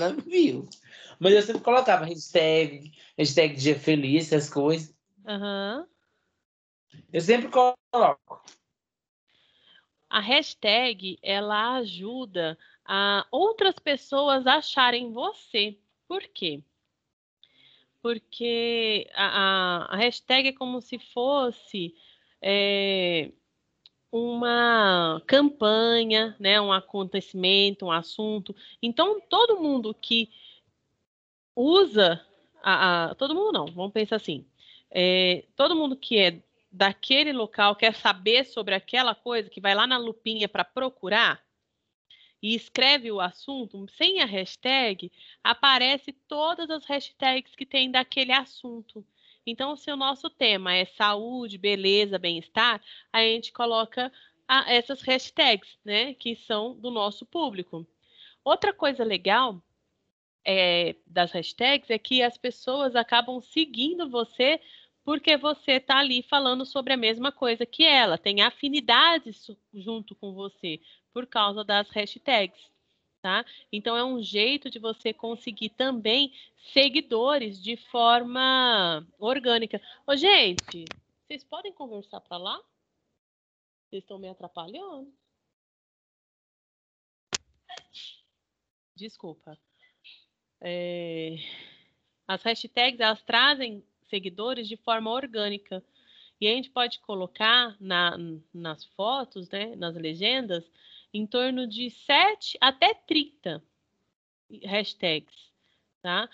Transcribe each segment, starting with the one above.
ela não viu. Mas eu sempre colocava hashtag, hashtag dia feliz, essas coisas. Uhum. Eu sempre coloco. A hashtag, ela ajuda a outras pessoas acharem você. Por quê? Porque a, a hashtag é como se fosse é, uma campanha, né, um acontecimento, um assunto. Então, todo mundo que usa a, a todo mundo não, vamos pensar assim, é, todo mundo que é daquele local quer saber sobre aquela coisa, que vai lá na lupinha para procurar e escreve o assunto sem a hashtag, aparece todas as hashtags que tem daquele assunto. Então, se o nosso tema é saúde, beleza, bem-estar, a gente coloca a, essas hashtags, né, que são do nosso público. Outra coisa legal é, das hashtags é que as pessoas acabam seguindo você porque você está ali falando sobre a mesma coisa que ela, tem afinidades junto com você por causa das hashtags tá? Então é um jeito de você conseguir também seguidores de forma orgânica. Ô, gente, vocês podem conversar para lá? Vocês estão me atrapalhando. Desculpa. É... As hashtags elas trazem seguidores de forma orgânica. E a gente pode colocar na, nas fotos, né, nas legendas, em torno de 7 até 30 hashtags, tá?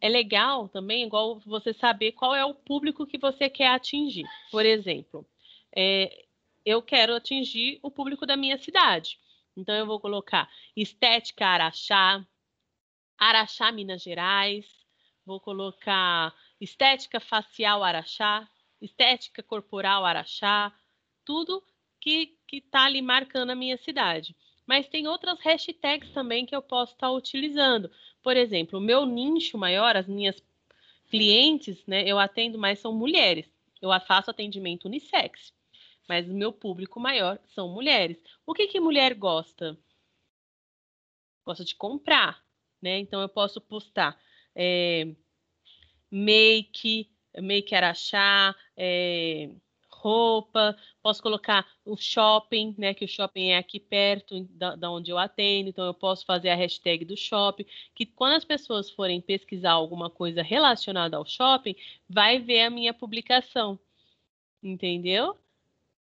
É legal também, igual você saber qual é o público que você quer atingir. Por exemplo, é, eu quero atingir o público da minha cidade. Então, eu vou colocar estética Araxá, Araxá, Minas Gerais, vou colocar estética facial Araxá, estética corporal Araxá, tudo que está ali marcando a minha cidade. Mas tem outras hashtags também que eu posso estar tá utilizando. Por exemplo, o meu nicho maior, as minhas clientes, né, eu atendo mais são mulheres. Eu faço atendimento unissex, mas o meu público maior são mulheres. O que que mulher gosta? Gosta de comprar, né? Então eu posso postar é, make, make araxá, é, eh, roupa, posso colocar o shopping, né? Que o shopping é aqui perto da, da, onde eu atendo, então eu posso fazer a hashtag do shopping. Que quando as pessoas forem pesquisar alguma coisa relacionada ao shopping, vai ver a minha publicação, entendeu?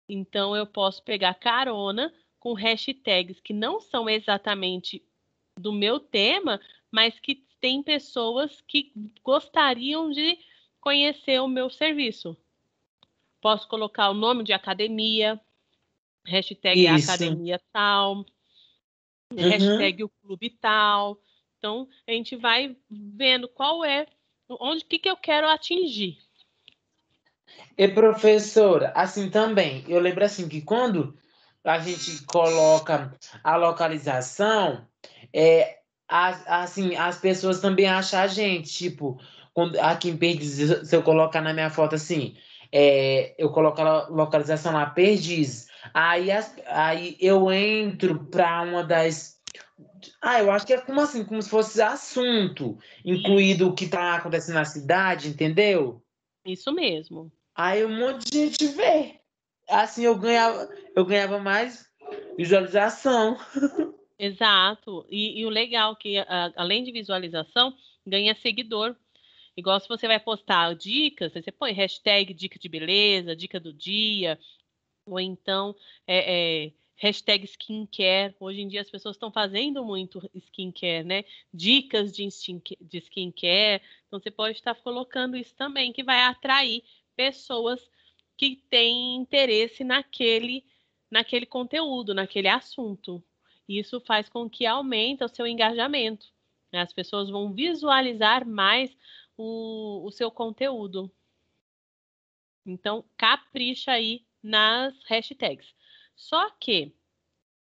Então eu posso pegar carona com hashtags que não são exatamente do meu tema, mas que tem pessoas que gostariam de conhecer o meu serviço. Posso colocar o nome de academia, hashtag Isso. academia tal, uhum. hashtag o clube tal. Então, a gente vai vendo qual é, onde que, que eu quero atingir. E professora, assim também, eu lembro assim que quando a gente coloca a localização, é, as, assim, as pessoas também acham a gente, tipo, quando, aqui em Perdiz, se eu colocar na minha foto assim, é, eu coloco a localização lá, Perdiz. Aí, as, aí eu entro para uma das. Ah, eu acho que é como assim, como se fosse assunto, incluído o que está acontecendo na cidade, entendeu? Isso mesmo. Aí um monte de gente vê. Assim eu ganhava, eu ganhava mais visualização. Exato. E, e o legal é que, além de visualização, ganha seguidor Igual se você vai postar dicas, você põe hashtag dica de beleza, dica do dia, ou então é, é, hashtag skincare. Hoje em dia as pessoas estão fazendo muito skincare, né? Dicas de skincare. Então você pode estar colocando isso também, que vai atrair pessoas que têm interesse naquele, naquele conteúdo, naquele assunto. Isso faz com que aumente o seu engajamento. Né? As pessoas vão visualizar mais o, o seu conteúdo. Então, capricha aí nas hashtags. Só que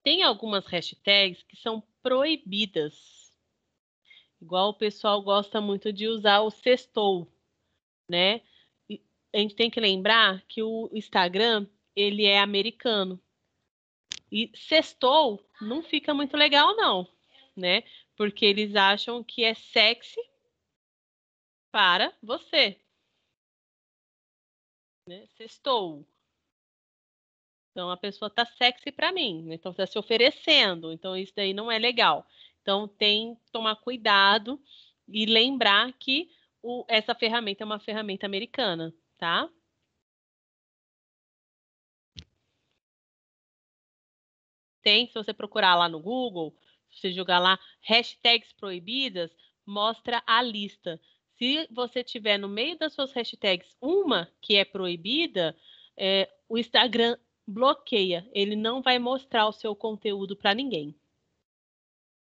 tem algumas hashtags que são proibidas. Igual o pessoal gosta muito de usar o sextou, né? E a gente tem que lembrar que o Instagram, ele é americano. E sextou não fica muito legal não, né? Porque eles acham que é sexy para você. Né? Sextou. Então a pessoa está sexy para mim, né? então está se oferecendo, então isso daí não é legal. Então tem que tomar cuidado e lembrar que o, essa ferramenta é uma ferramenta americana, tá? Tem, se você procurar lá no Google, se você jogar lá hashtags proibidas, mostra a lista se você tiver no meio das suas hashtags uma que é proibida, é, o Instagram bloqueia, ele não vai mostrar o seu conteúdo para ninguém.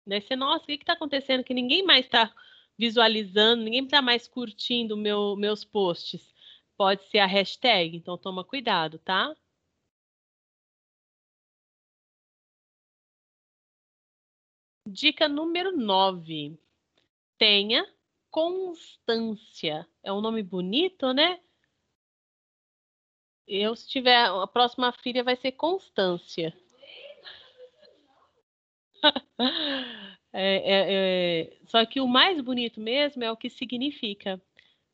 Né? Você, nossa, o que está acontecendo? Que ninguém mais está visualizando, ninguém está mais curtindo meu, meus posts. Pode ser a hashtag, então toma cuidado, tá? Dica número 9. Tenha Constância. É um nome bonito, né? Eu, se tiver, a próxima filha vai ser Constância. é, é, é... Só que o mais bonito mesmo é o que significa,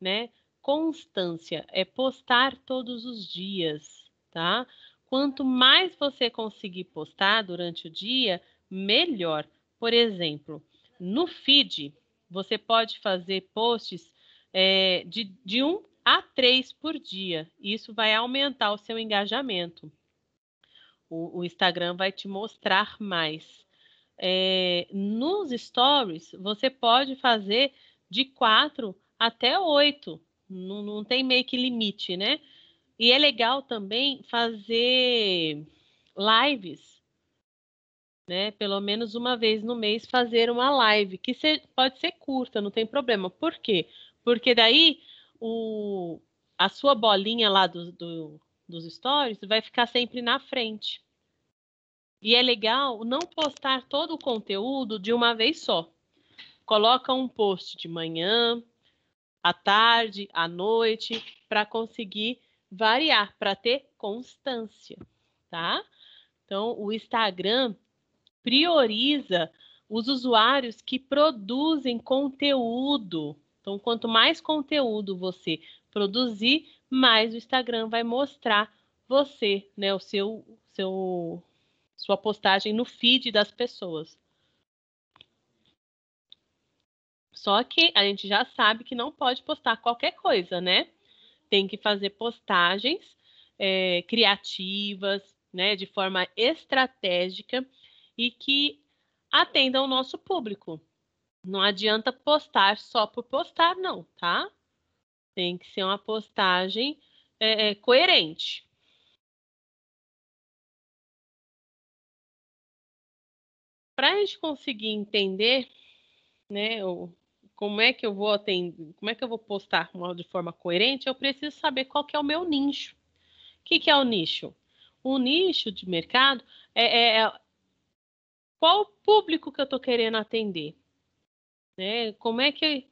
né? Constância é postar todos os dias, tá? Quanto mais você conseguir postar durante o dia, melhor. Por exemplo, no feed, você pode fazer posts é, de, de um a três por dia. Isso vai aumentar o seu engajamento. O, o Instagram vai te mostrar mais. É, nos stories, você pode fazer de quatro até oito. Não, não tem meio que limite, né? E é legal também fazer lives né? Pelo menos uma vez no mês fazer uma live, que pode ser curta, não tem problema. Por quê? Porque daí o, a sua bolinha lá do, do, dos stories vai ficar sempre na frente. E é legal não postar todo o conteúdo de uma vez só. Coloca um post de manhã, à tarde, à noite, para conseguir variar, para ter constância, tá? Então, o Instagram prioriza os usuários que produzem conteúdo. Então, quanto mais conteúdo você produzir, mais o Instagram vai mostrar você, né, o seu, seu sua postagem no feed das pessoas. Só que a gente já sabe que não pode postar qualquer coisa, né? Tem que fazer postagens é, criativas, né, de forma estratégica e que atenda o nosso público. Não adianta postar só por postar, não, tá? Tem que ser uma postagem é, é, coerente. Para a gente conseguir entender, né, o, como é que eu vou atender, como é que eu vou postar de forma coerente, eu preciso saber qual que é o meu nicho. O que, que é o nicho? O nicho de mercado é, é, é qual o público que eu estou querendo atender? Né? Como é que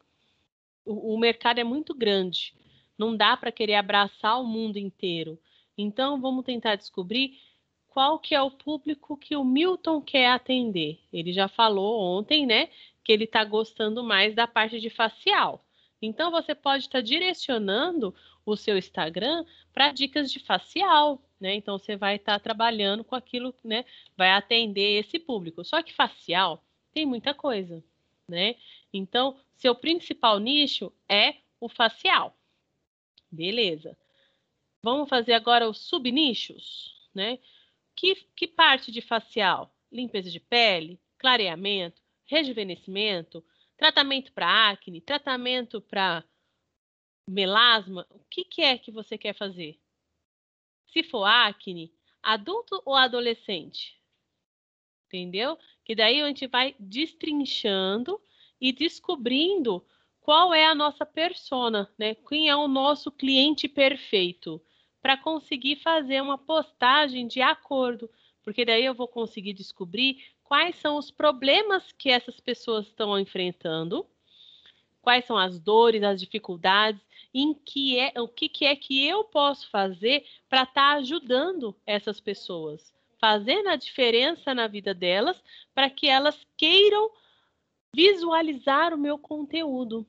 o, o mercado é muito grande, não dá para querer abraçar o mundo inteiro. Então vamos tentar descobrir qual que é o público que o Milton quer atender. Ele já falou ontem, né, que ele está gostando mais da parte de facial. Então você pode estar tá direcionando o seu Instagram para dicas de facial, né? Então você vai estar tá trabalhando com aquilo, né? Vai atender esse público. Só que facial tem muita coisa, né? Então, seu principal nicho é o facial. Beleza. Vamos fazer agora os subnichos, né? Que, que parte de facial? Limpeza de pele, clareamento, rejuvenescimento, tratamento para acne, tratamento para melasma. O que, que é que você quer fazer? se for acne, adulto ou adolescente? Entendeu? Que daí a gente vai destrinchando e descobrindo qual é a nossa persona, né? Quem é o nosso cliente perfeito para conseguir fazer uma postagem de acordo, porque daí eu vou conseguir descobrir quais são os problemas que essas pessoas estão enfrentando quais são as dores, as dificuldades, em que é, o que, que é que eu posso fazer para estar tá ajudando essas pessoas, fazendo a diferença na vida delas, para que elas queiram visualizar o meu conteúdo,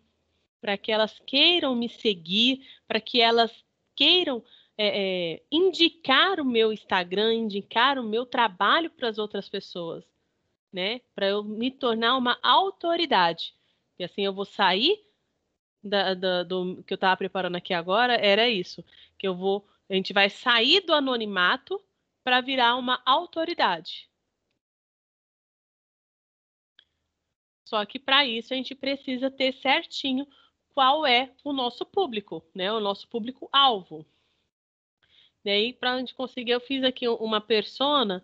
para que elas queiram me seguir, para que elas queiram é, é, indicar o meu Instagram, indicar o meu trabalho para as outras pessoas, né? Para eu me tornar uma autoridade. E assim eu vou sair da, da, do que eu estava preparando aqui agora, era isso. Que eu vou. A gente vai sair do anonimato para virar uma autoridade. Só que para isso a gente precisa ter certinho qual é o nosso público, né? O nosso público-alvo. Daí, para a gente conseguir, eu fiz aqui uma persona,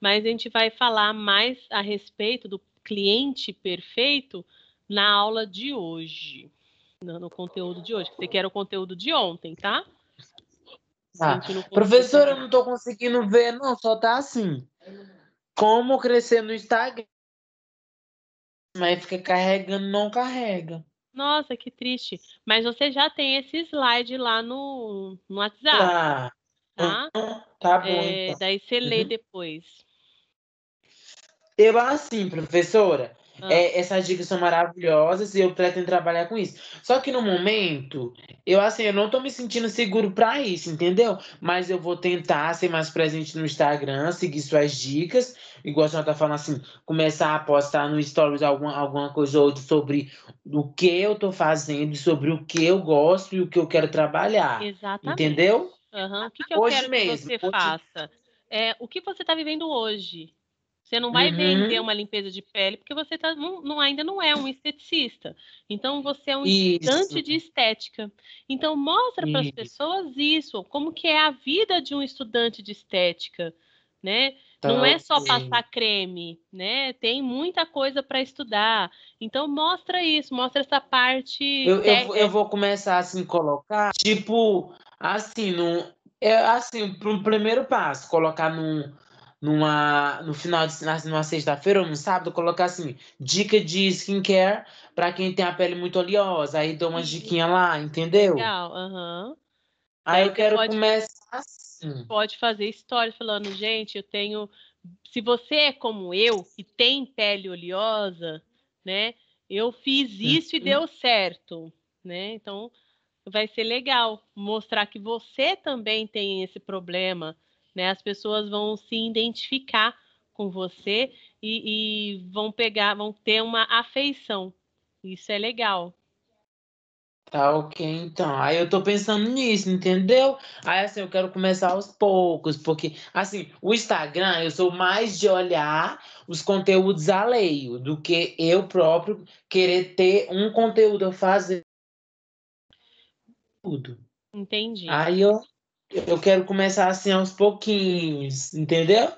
mas a gente vai falar mais a respeito do cliente perfeito na aula de hoje, no conteúdo de hoje, você quer o conteúdo de ontem, tá? Ah, professora, eu não estou conseguindo ver, não, só tá assim. Como crescer no Instagram? Mas fica carregando, não carrega. Nossa, que triste. Mas você já tem esse slide lá no, no WhatsApp. Ah, tá? Tá bom. É, então. Daí você lê uhum. depois. Eu, assim, professora, é, ah. essas dicas são maravilhosas e eu pretendo trabalhar com isso. Só que no momento, eu assim, eu não tô me sentindo seguro para isso, entendeu? Mas eu vou tentar ser mais presente no Instagram, seguir suas dicas. Igual a senhora tá falando assim, começar a postar no stories alguma, alguma coisa ou outra sobre o que eu tô fazendo, sobre o que eu gosto e o que eu quero trabalhar. Exatamente. Entendeu? Uhum. O que, que eu hoje quero mesmo, que você hoje... faça? É, o que você está vivendo hoje? Você não vai uhum. vender uma limpeza de pele porque você tá, não, não, ainda não é um esteticista. Então você é um estudante de estética. Então mostra para as pessoas isso, como que é a vida de um estudante de estética, né? não é só passar creme, né? Tem muita coisa para estudar. Então mostra isso, mostra essa parte. Eu, eu, eu vou começar a assim, colocar, tipo, assim, num, é, assim, para um primeiro passo, colocar num numa, no final de numa sexta-feira ou no sábado, colocar assim, dica de skincare para quem tem a pele muito oleosa. Aí dou uma uhum. diquinha lá, entendeu? Legal, aham. Uhum. Aí Daí eu quero pode, começar assim. Pode fazer história falando, gente, eu tenho. Se você é como eu e tem pele oleosa, né? Eu fiz hum, isso e hum. deu certo, né? Então vai ser legal mostrar que você também tem esse problema né? As pessoas vão se identificar com você e, e vão pegar, vão ter uma afeição. Isso é legal. Tá ok, então. Aí eu tô pensando nisso, entendeu? Aí assim, eu quero começar aos poucos, porque assim, o Instagram, eu sou mais de olhar os conteúdos alheio do que eu próprio querer ter um conteúdo a fazer tudo. Entendi. Aí eu eu quero começar assim aos pouquinhos, entendeu?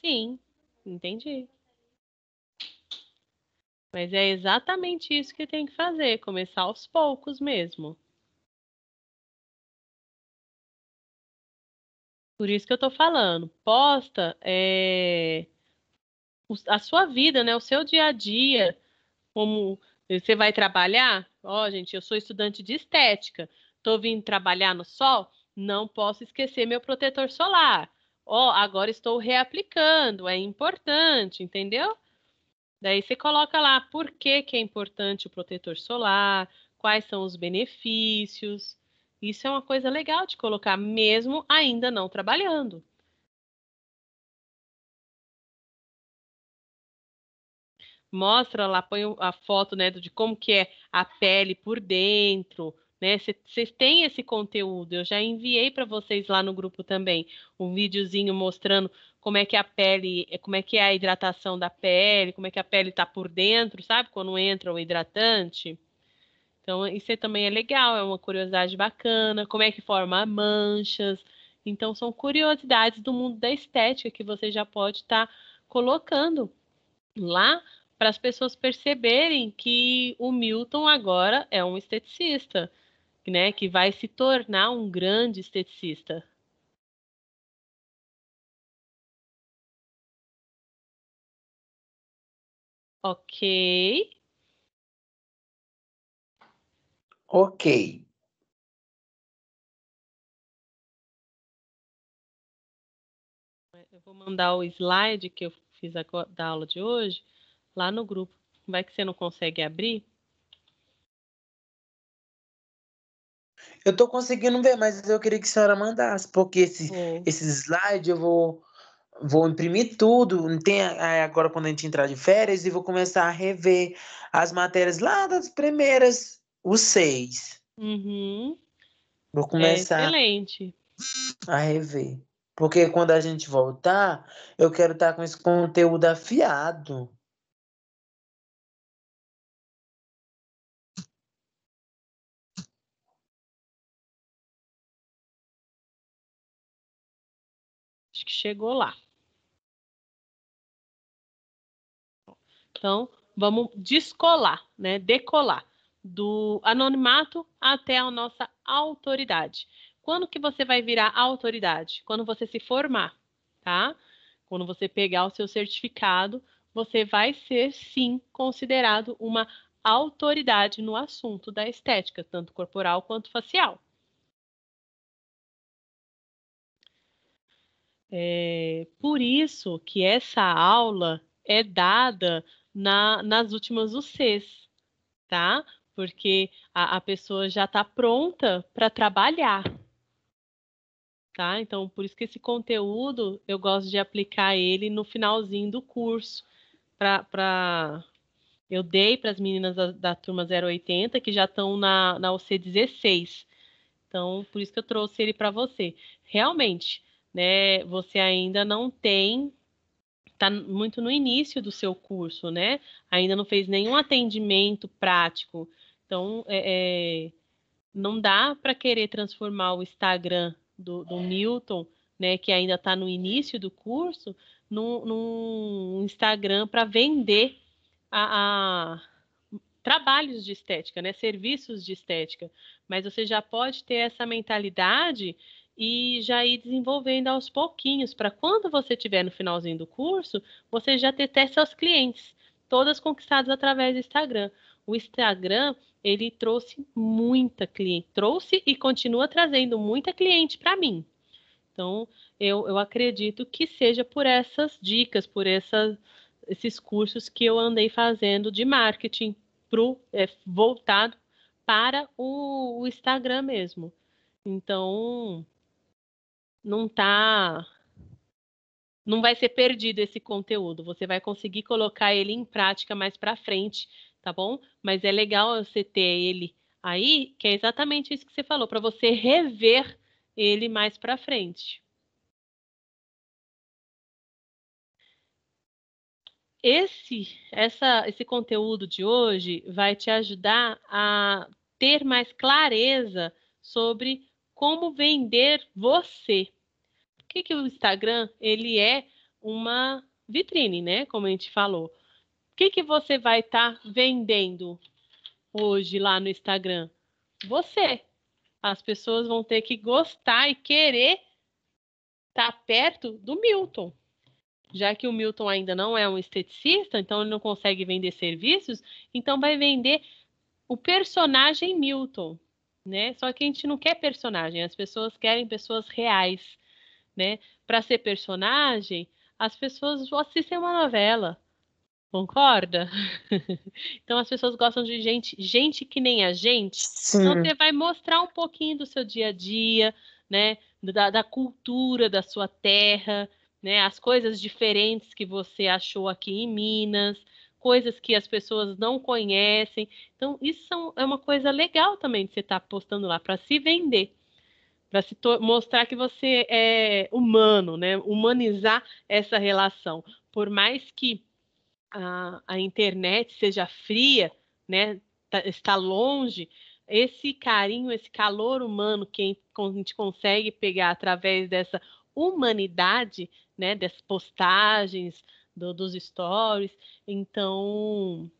Sim, entendi. Mas é exatamente isso que tem que fazer, começar aos poucos mesmo. Por isso que eu tô falando, posta é, a sua vida, né? O seu dia a dia, como você vai trabalhar? Ó, oh, gente, eu sou estudante de estética, tô vindo trabalhar no sol, não posso esquecer meu protetor solar. Ó, oh, agora estou reaplicando, é importante, entendeu? Daí você coloca lá por que, que é importante o protetor solar, quais são os benefícios. Isso é uma coisa legal de colocar, mesmo ainda não trabalhando. Mostra lá, põe a foto né, de como que é a pele por dentro, né? Vocês têm esse conteúdo. Eu já enviei para vocês lá no grupo também um videozinho mostrando como é que a pele, eh, como é que é a hidratação da pele, como é que a pele está por dentro, sabe? Quando entra o hidratante. Então, isso também é legal, é uma curiosidade bacana, como é que forma manchas. Então, são curiosidades do mundo da estética que você já pode estar tá colocando lá para as pessoas perceberem que o Milton agora é um esteticista né, que vai se tornar um grande esteticista. Ok. Ok. Eu vou mandar o slide que eu fiz da aula de hoje lá no grupo. Vai que você não consegue abrir? Eu tô conseguindo ver, mas eu queria que a senhora mandasse, porque esse, é. esse slide eu vou, vou imprimir tudo. Tem agora quando a gente entrar de férias e vou começar a rever as matérias lá das primeiras, os seis. Uhum. Vou é começar. É excelente. A rever. Porque quando a gente voltar, eu quero estar tá com esse conteúdo afiado. chegou lá. Então, vamos descolar, né? Decolar do anonimato até a nossa autoridade. Quando que você vai virar autoridade? Quando você se formar, tá? Quando você pegar o seu certificado, você vai ser sim considerado uma autoridade no assunto da estética, tanto corporal quanto facial. É por isso que essa aula é dada na, nas últimas UCs, tá? Porque a, a pessoa já está pronta para trabalhar, tá? Então, por isso que esse conteúdo eu gosto de aplicar ele no finalzinho do curso. Pra, pra... Eu dei para as meninas da, da, turma 080 que já estão na, na UC 16. Então, por isso que eu trouxe ele para você. Realmente, né? Você ainda não tem está muito no início do seu curso, né? Ainda não fez nenhum atendimento prático. Então, é, é, não dá para querer transformar o Instagram do, do é. Milton, né, que ainda está no início do curso, num, num Instagram para vender a, a, trabalhos de estética, né, serviços de estética. Mas você já pode ter essa mentalidade e já ir desenvolvendo aos pouquinhos, para quando você tiver no finalzinho do curso, você já ter até seus clientes, todas conquistadas através do Instagram. O Instagram, ele trouxe muita cliente, trouxe e continua trazendo muita cliente para mim. Então, eu, eu acredito que seja por essas dicas, por essas, esses cursos que eu andei fazendo de marketing pro, é, voltado para o, o Instagram mesmo. Então, não tá não vai ser perdido esse conteúdo, você vai conseguir colocar ele em prática mais para frente, tá bom? Mas é legal você ter ele aí, que é exatamente isso que você falou, para você rever ele mais para frente. Esse, essa, esse conteúdo de hoje vai te ajudar a ter mais clareza sobre como vender você, que, que o Instagram ele é uma vitrine, né? Como a gente falou. O que, que você vai estar tá vendendo hoje lá no Instagram? Você. As pessoas vão ter que gostar e querer estar tá perto do Milton. Já que o Milton ainda não é um esteticista, então ele não consegue vender serviços, então vai vender o personagem Milton, né? Só que a gente não quer personagem, as pessoas querem pessoas reais né, para ser personagem, as pessoas assistem uma novela. Concorda? então as pessoas gostam de gente, gente que nem a gente. Então, Sim. Então você vai mostrar um pouquinho do seu dia a dia, né? Da, da, cultura da sua terra, né? As coisas diferentes que você achou aqui em Minas, coisas que as pessoas não conhecem. Então isso são, é uma coisa legal também de você estar tá postando lá para se vender para se mostrar que você é humano, né? Humanizar essa relação, por mais que a, a internet seja fria, né? Tá, está longe, esse carinho, esse calor humano que a gente consegue pegar através dessa humanidade, né? Das postagens, do, dos stories, então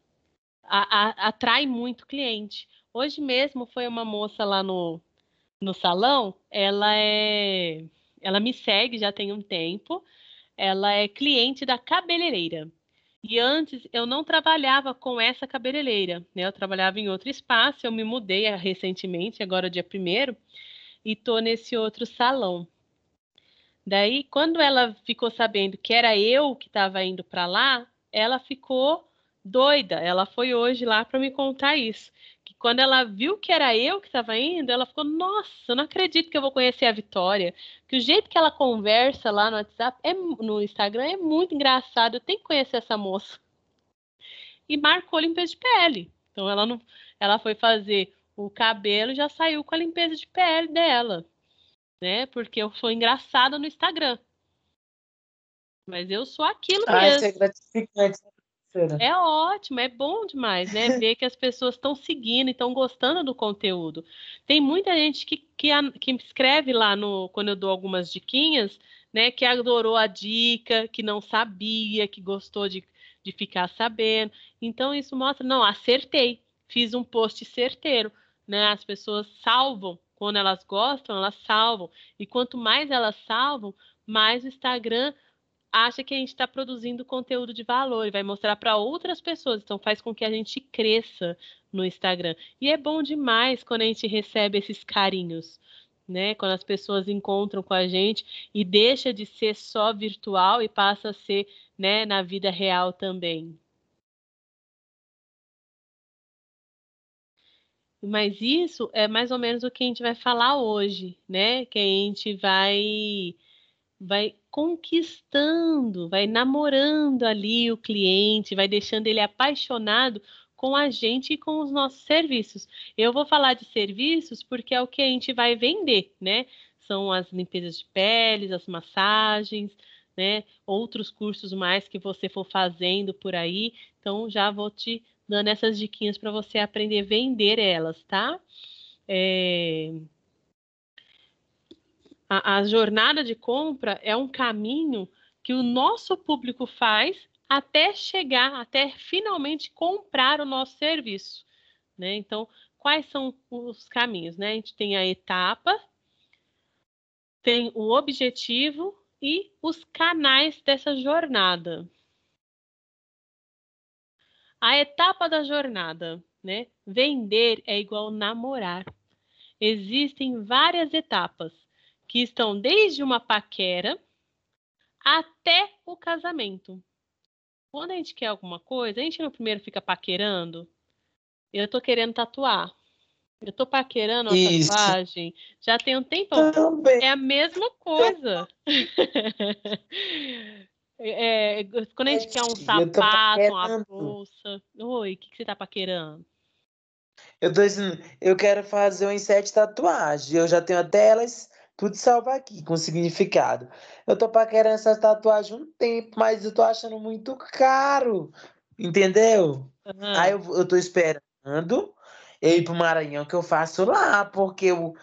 a, a, atrai muito cliente. Hoje mesmo foi uma moça lá no no salão, ela é ela me segue já tem um tempo. Ela é cliente da cabeleireira. E antes eu não trabalhava com essa cabeleireira, né? Eu trabalhava em outro espaço, eu me mudei recentemente, agora dia primeiro, e tô nesse outro salão. Daí, quando ela ficou sabendo que era eu que estava indo para lá, ela ficou doida. Ela foi hoje lá para me contar isso que quando ela viu que era eu que estava indo, ela ficou, nossa, não acredito que eu vou conhecer a Vitória. Que o jeito que ela conversa lá no WhatsApp, é, no Instagram, é muito engraçado. Eu tenho que conhecer essa moça. E marcou limpeza de pele. Então ela não, ela foi fazer o cabelo já saiu com a limpeza de pele dela, né? Porque eu sou engraçada no Instagram. Mas eu sou aquilo Ai, ah, mesmo. Isso é gratificante, né? bacana. É ótimo, é bom demais, né? Ver que as pessoas estão seguindo e estão gostando do conteúdo. Tem muita gente que, que, que escreve lá no quando eu dou algumas diquinhas, né? Que adorou a dica, que não sabia, que gostou de, de ficar sabendo. Então, isso mostra, não, acertei, fiz um post certeiro. Né? As pessoas salvam quando elas gostam, elas salvam. E quanto mais elas salvam, mais o Instagram acha que a gente está produzindo conteúdo de valor e vai mostrar para outras pessoas. Então faz com que a gente cresça no Instagram. E é bom demais quando a gente recebe esses carinhos. Né, quando as pessoas encontram com a gente e deixa de ser só virtual e passa a ser, né, na vida real também. Mas isso é mais ou menos o que a gente vai falar hoje, né? Que a gente vai vai conquistando, vai namorando ali o cliente, vai deixando ele apaixonado com a gente e com os nossos serviços. Eu vou falar de serviços porque é o que a gente vai vender, né? São as limpezas de peles, as massagens, né? Outros cursos mais que você for fazendo por aí. Então já vou te dando essas diquinhas para você aprender a vender elas, tá? É... A, a jornada de compra é um caminho que o nosso público faz até chegar, até finalmente comprar o nosso serviço. Né? Então, quais são os caminhos? Né? A gente tem a etapa, tem o objetivo e os canais dessa jornada. A etapa da jornada, né? Vender é igual namorar. Existem várias etapas que estão desde uma paquera até o casamento. Quando a gente quer alguma coisa, a gente não primeiro fica paquerando. Eu tô querendo tatuar. Eu tô paquerando a Isso. tatuagem. Já tem um tempão. Também. É a mesma coisa. É, é, quando a gente quer um sapato, uma bolsa. Oi, o que, que você tá paquerando? Eu tô dizendo, eu quero fazer um sete tatuagem. Eu já tenho até elas tudo salva aqui, com significado. Eu tô paquerando essa tatuagem um tempo, mas eu tô achando muito caro. Entendeu? Uhum. Aí eu, eu tô esperando eu ir pro Maranhão que eu faço lá, porque eu,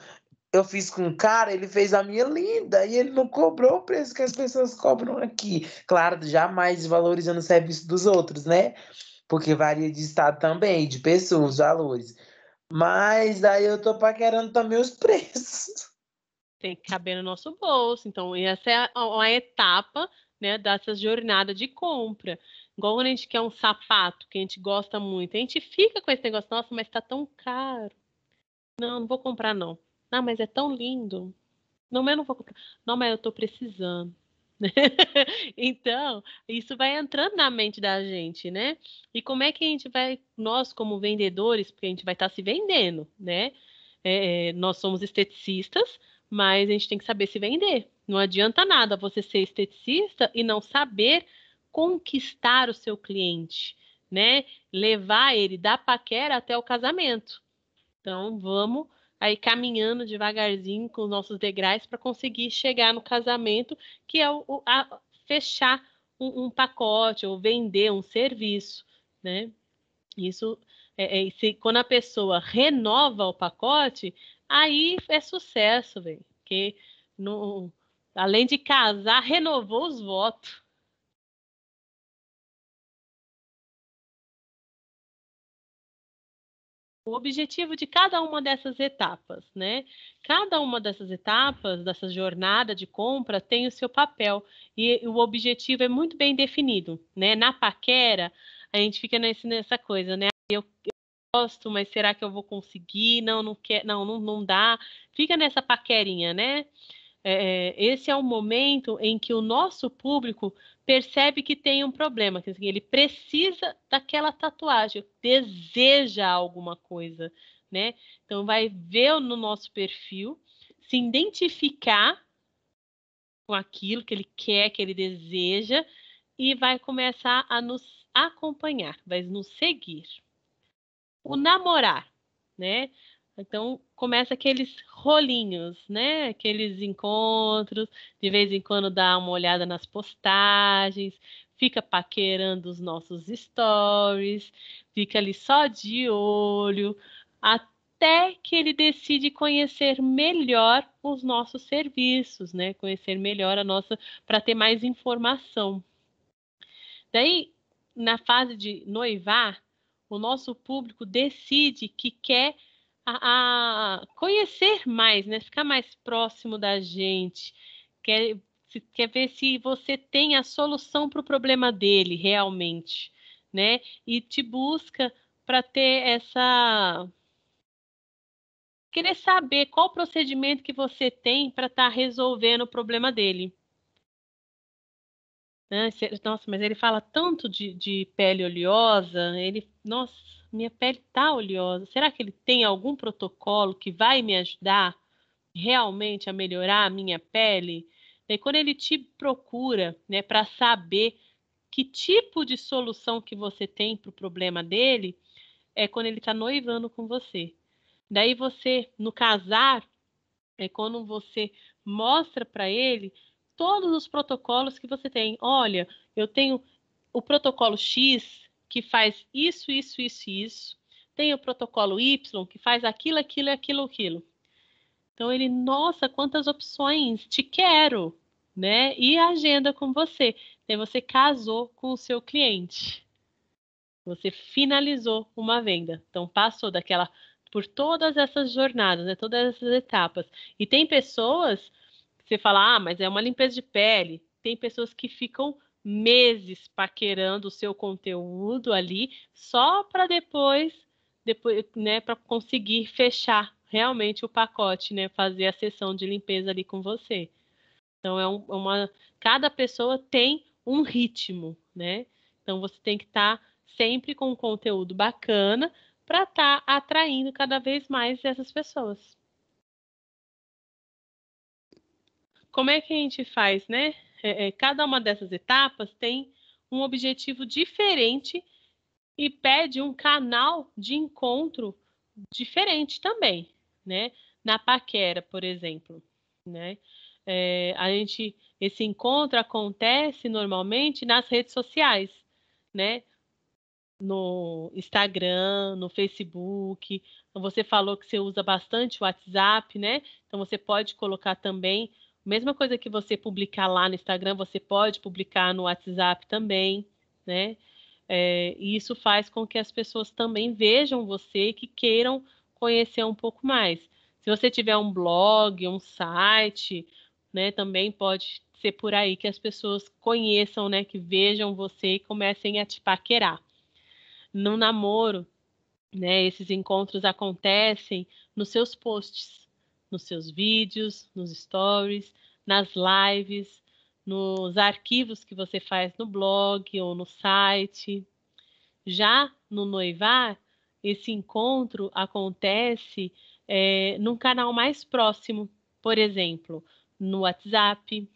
eu fiz com um cara, ele fez a minha linda e ele não cobrou o preço que as pessoas cobram aqui. Claro, jamais desvalorizando o serviço dos outros, né? Porque varia de estado também, de pessoas, valores. Mas aí eu tô paquerando também os preços tem que caber no nosso bolso. Então, essa é uma etapa né, dessa jornada de compra. Igual quando a gente quer um sapato que a gente gosta muito, a gente fica com esse negócio, nossa, mas está tão caro. Não, não vou comprar, não. Ah, mas é tão lindo. Não, mas eu não vou comprar. Não, mas eu estou precisando. então, isso vai entrando na mente da gente, né? E como é que a gente vai, nós como vendedores, porque a gente vai estar tá se vendendo, né? É, é nós somos esteticistas, mas a gente tem que saber se vender. Não adianta nada você ser esteticista e não saber conquistar o seu cliente, né? Levar ele da paquera até o casamento. Então, vamos aí caminhando devagarzinho com os nossos degraus para conseguir chegar no casamento, que é o, a, fechar um, um, pacote ou vender um serviço, né? Isso é, é, se, quando a pessoa renova o pacote, Aí é sucesso, velho. Porque no, além de casar, renovou os votos. o objetivo de cada uma dessas etapas, né? Cada uma dessas etapas, dessa jornada de compra, tem o seu papel e o objetivo é muito bem definido, né? Na paquera, a gente fica nesse, nessa coisa, né? Eu, gosto, mas será que eu vou conseguir? Não, não quer, não, não, não dá. Fica nessa paquerinha, né? É, é esse é o momento em que o nosso público percebe que tem um problema, que assim, ele precisa daquela tatuagem, deseja alguma coisa, né? Então vai ver no nosso perfil, se identificar com aquilo que ele quer, que ele deseja e vai começar a nos acompanhar, vai nos seguir o namorar, né? Então começa aqueles rolinhos, né? Aqueles encontros, de vez em quando dá uma olhada nas postagens, fica paquerando os nossos stories, fica ali só de olho, até que ele decide conhecer melhor os nossos serviços, né? Conhecer melhor a nossa para ter mais informação. Daí, na fase de noivar, o nosso público decide que quer a, a conhecer mais, né? Ficar mais próximo da gente, quer, quer ver se você tem a solução para o problema dele realmente, né? E te busca para ter essa querer saber qual procedimento que você tem para estar tá resolvendo o problema dele. Né? Nossa, mas ele fala tanto de, de pele oleosa, ele, nossa, minha pele tá oleosa. Será que ele tem algum protocolo que vai me ajudar realmente a melhorar a minha pele? E quando ele te procura, né, para saber que tipo de solução que você tem para o problema dele, é quando ele está noivando com você. Daí você, no casar, é quando você mostra para ele todos os protocolos que você tem. Olha, eu tenho o protocolo X que faz isso, isso, isso, isso. Tem o protocolo Y que faz aquilo, aquilo, aquilo, aquilo. Então ele, nossa, quantas opções, te quero, né? E agenda com você. Então você casou com o seu cliente. Você finalizou uma venda. Então passou daquela por todas essas jornadas, né? todas essas etapas. E tem pessoas você fala, ah, mas é uma limpeza de pele. Tem pessoas que ficam meses paquerando o seu conteúdo ali só para depois, depois, né, para conseguir fechar realmente o pacote, né, fazer a sessão de limpeza ali com você. Então é um, é uma, cada pessoa tem um ritmo, né? Então você tem que estar tá sempre com um conteúdo bacana para estar tá atraindo cada vez mais essas pessoas. como é que a gente faz, né? É, é, cada uma dessas etapas tem um objetivo diferente e pede um canal de encontro diferente também, né? Na paquera, por exemplo, né? É, a gente esse encontro acontece normalmente nas redes sociais, né? No Instagram, no Facebook. Você falou que você usa bastante o WhatsApp, né? Então você pode colocar também Mesma coisa que você publicar lá no Instagram, você pode publicar no WhatsApp também, né? É, e isso faz com que as pessoas também vejam você e que queiram conhecer um pouco mais. Se você tiver um blog, um site, né, também pode ser por aí que as pessoas conheçam, né, que vejam você e comecem a te paquerar. No namoro, né, esses encontros acontecem nos seus posts nos seus vídeos, nos stories, nas lives, nos arquivos que você faz no blog ou no site. Já no noivar, esse encontro acontece é, num canal mais próximo, por exemplo, no WhatsApp,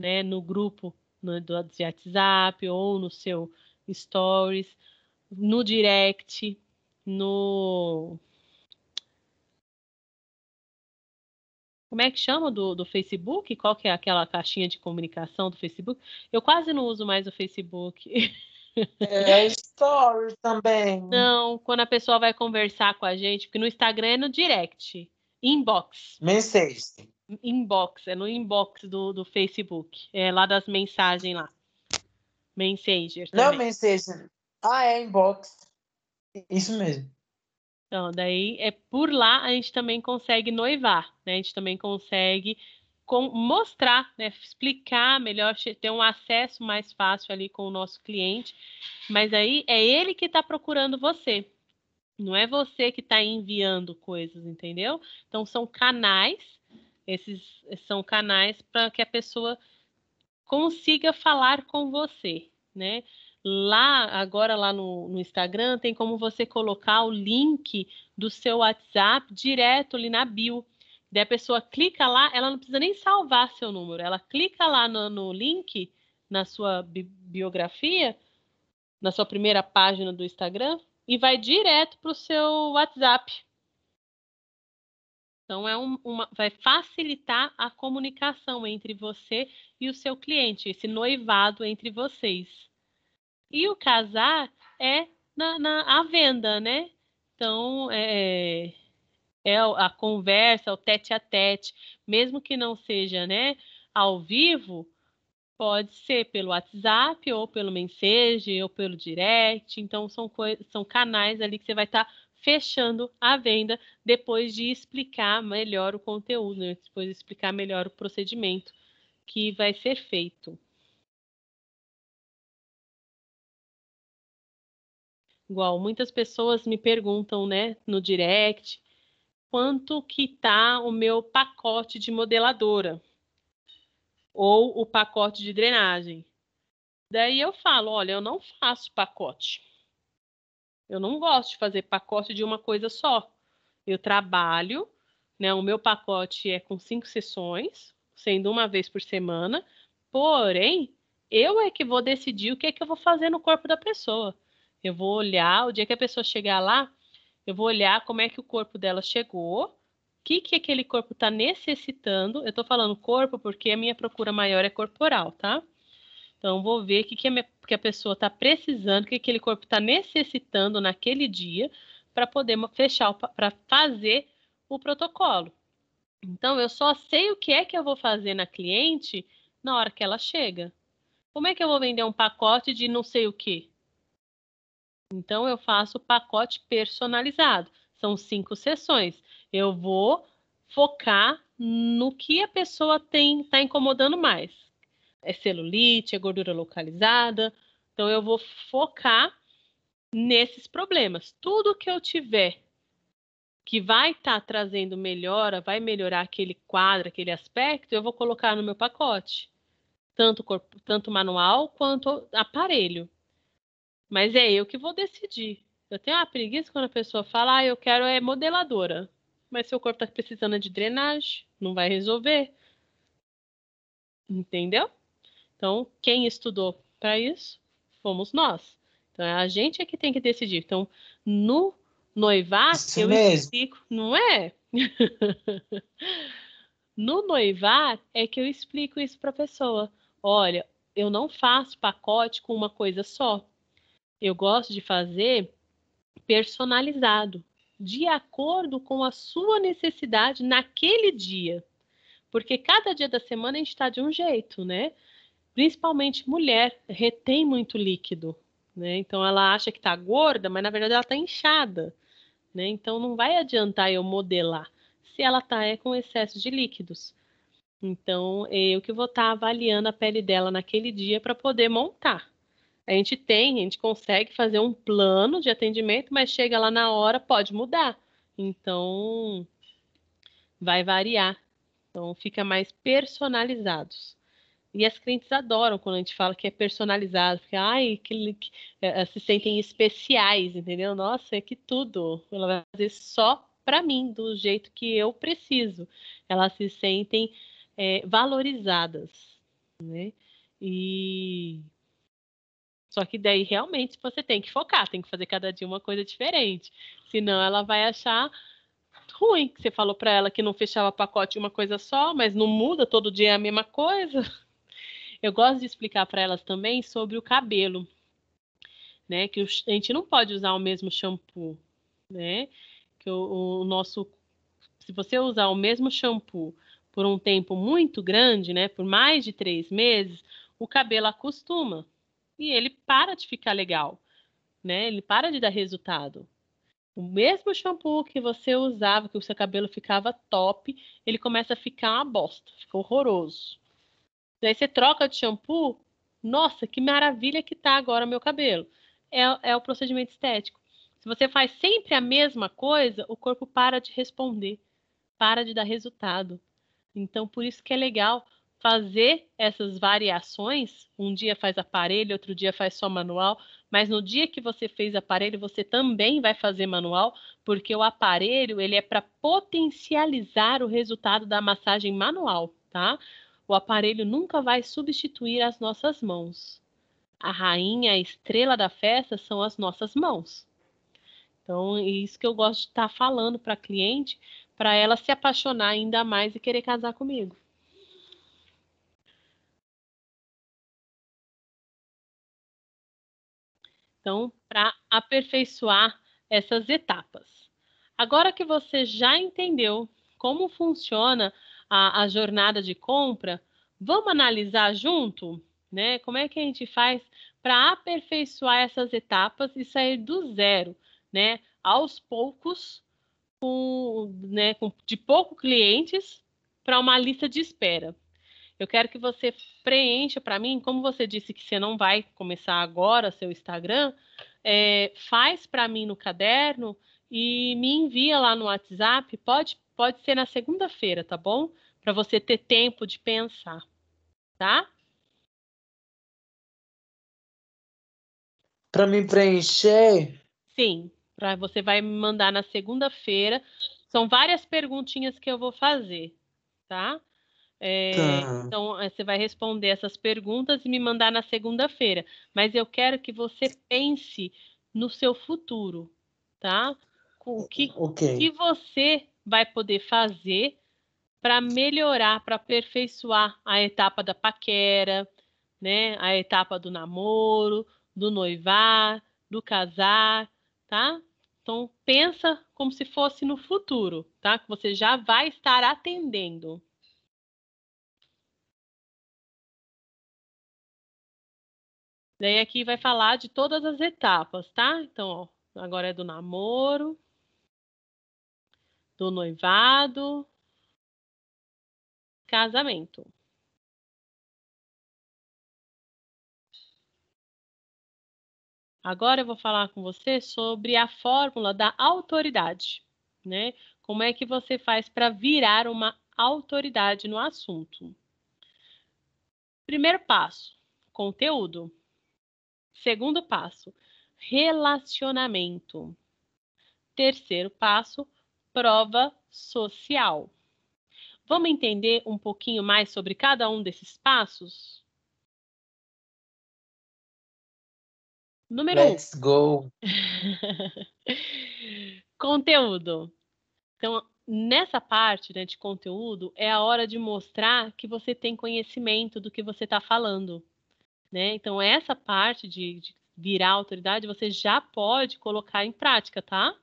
né, no grupo no, né, do, de WhatsApp ou no seu Stories, no direct, no como é que chama do, do Facebook? Qual que é aquela caixinha de comunicação do Facebook? Eu quase não uso mais o Facebook. É, é stories também. Não, quando a pessoa vai conversar com a gente, porque no Instagram é no direct, inbox. Mensagem. Inbox, é no inbox do, do Facebook, é lá das mensagens lá. Messenger. É também. Não, mensagem. Ah, é inbox. Isso mesmo. Então, daí é por lá a gente também consegue noivar, né? A gente também consegue com, mostrar, né? explicar melhor, ter um acesso mais fácil ali com o nosso cliente. Mas aí é ele que está procurando você. Não é você que está enviando coisas, entendeu? Então são canais, esses são canais para que a pessoa consiga falar com você, né? lá agora lá no, no, Instagram tem como você colocar o link do seu WhatsApp direto ali na bio. Daí a pessoa clica lá, ela não precisa nem salvar seu número, ela clica lá no, no link na sua bi biografia, na sua primeira página do Instagram e vai direto para o seu WhatsApp. Então é um, uma, vai facilitar a comunicação entre você e o seu cliente, esse noivado entre vocês. E o casar é na, na venda, né? Então, é, é, é a conversa, é o tete a tete, mesmo que não seja né, ao vivo, pode ser pelo WhatsApp, ou pelo Mensage ou pelo direct. Então, são, são canais ali que você vai estar tá fechando a venda depois de explicar melhor o conteúdo, né? depois de explicar melhor o procedimento que vai ser feito. Igual muitas pessoas me perguntam, né, no direct, quanto que tá o meu pacote de modeladora ou o pacote de drenagem. Daí eu falo, olha, eu não faço pacote. Eu não gosto de fazer pacote de uma coisa só. Eu trabalho, né? O meu pacote é com cinco sessões, sendo uma vez por semana. Porém, eu é que vou decidir o que é que eu vou fazer no corpo da pessoa. Eu vou olhar, o dia que a pessoa chegar lá, eu vou olhar como é que o corpo dela chegou, o que, que aquele corpo está necessitando. Eu estou falando corpo porque a minha procura maior é corporal, tá? Então, vou ver o que, que, a, minha, que a pessoa está precisando, o que aquele corpo está necessitando naquele dia para poder fechar, para fazer o protocolo. Então, eu só sei o que é que eu vou fazer na cliente na hora que ela chega. Como é que eu vou vender um pacote de não sei o quê? Então, eu faço o pacote personalizado. São cinco sessões. Eu vou focar no que a pessoa tem está incomodando mais. É celulite, é gordura localizada. Então, eu vou focar nesses problemas. Tudo que eu tiver que vai estar tá trazendo melhora, vai melhorar aquele quadro, aquele aspecto, eu vou colocar no meu pacote. Tanto, corpo, tanto manual quanto aparelho. Mas é eu que vou decidir. Eu tenho uma preguiça quando a pessoa fala, ah, eu quero é modeladora. Mas seu corpo tá precisando de drenagem, não vai resolver. Entendeu? Então, quem estudou para isso fomos nós. Então, é a gente é que tem que decidir. Então, no noivado, isso eu mesmo. explico, não é? no noivar é que eu explico isso para a pessoa. Olha, eu não faço pacote com uma coisa só eu gosto de fazer personalizado, de acordo com a sua necessidade naquele dia. Porque cada dia da semana a gente está de um jeito, né? Principalmente mulher retém muito líquido, né? Então ela acha que está gorda, mas na verdade ela está inchada, né? Então não vai adiantar eu modelar se ela está é com excesso de líquidos. Então é, eu que vou estar tá avaliando a pele dela naquele dia para poder montar. A gente tem, a gente consegue fazer um plano de atendimento, mas chega lá na hora, pode mudar. Então, vai variar. Então, fica mais personalizados. E as clientes adoram quando a gente fala que é personalizado, porque ai, que, que é, se sentem especiais, entendeu? Nossa, é que tudo. Ela vai fazer só para mim, do jeito que eu preciso. Elas se sentem é, valorizadas, né? E só que daí realmente você tem que focar, tem que fazer cada dia uma coisa diferente. Senão ela vai achar ruim que você falou para ela que não fechava pacote uma coisa só, mas não muda, todo dia é a mesma coisa. Eu gosto de explicar para elas também sobre o cabelo, né? Que a gente não pode usar o mesmo shampoo, né? Que o, o nosso se você usar o mesmo shampoo por um tempo muito grande, né, por mais de três meses, o cabelo acostuma e ele para de ficar legal, né? Ele para de dar resultado. O mesmo shampoo que você usava, que o seu cabelo ficava top, ele começa a ficar uma bosta, fica horroroso. Daí você troca de shampoo, nossa, que maravilha que tá agora meu cabelo. É, é o procedimento estético. Se você faz sempre a mesma coisa, o corpo para de responder, para de dar resultado. Então, por isso que é legal fazer essas variações, um dia faz aparelho, outro dia faz só manual, mas no dia que você fez aparelho, você também vai fazer manual, porque o aparelho, ele é para potencializar o resultado da massagem manual, tá? O aparelho nunca vai substituir as nossas mãos. A rainha, a estrela da festa são as nossas mãos. Então, é isso que eu gosto de estar tá falando para a cliente, para ela se apaixonar ainda mais e querer casar comigo. então, para aperfeiçoar essas etapas. Agora que você já entendeu como funciona a, a jornada de compra, vamos analisar junto, né? Como é que a gente faz para aperfeiçoar essas etapas e sair do zero, né? Aos poucos, com, né, com, de pouco clientes para uma lista de espera. Eu quero que você preencha para mim, como você disse que você não vai começar agora seu Instagram, é, faz para mim no caderno e me envia lá no WhatsApp. Pode, pode ser na segunda-feira, tá bom? Para você ter tempo de pensar, tá? Para me preencher? Sim, pra, você vai me mandar na segunda-feira. São várias perguntinhas que eu vou fazer, tá? É, tá. Então, eh, você vai responder essas perguntas e me mandar na segunda-feira. Mas eu quero que você pense no seu futuro, tá? O que, okay. o que você vai poder fazer para melhorar, para aperfeiçoar a etapa da paquera, né? A etapa do namoro, do noivar, do casar, tá? Então pensa como se fosse no futuro, tá? Que você já vai estar atendendo. Daí aqui vai falar de todas as etapas, tá? Então, ó, agora é do namoro, do noivado, casamento. Agora eu vou falar com você sobre a fórmula da autoridade, né? Como é que você faz para virar uma autoridade no assunto? Primeiro passo: conteúdo. Segundo passo, relacionamento. Terceiro passo, prova social. Vamos entender um pouquinho mais sobre cada um desses passos? Número Let's um. go. conteúdo. Então, nessa parte né, de conteúdo, é a hora de mostrar que você tem conhecimento do que você está falando. Né? Então, essa parte de, de virar autoridade, você já pode colocar em prática, tá?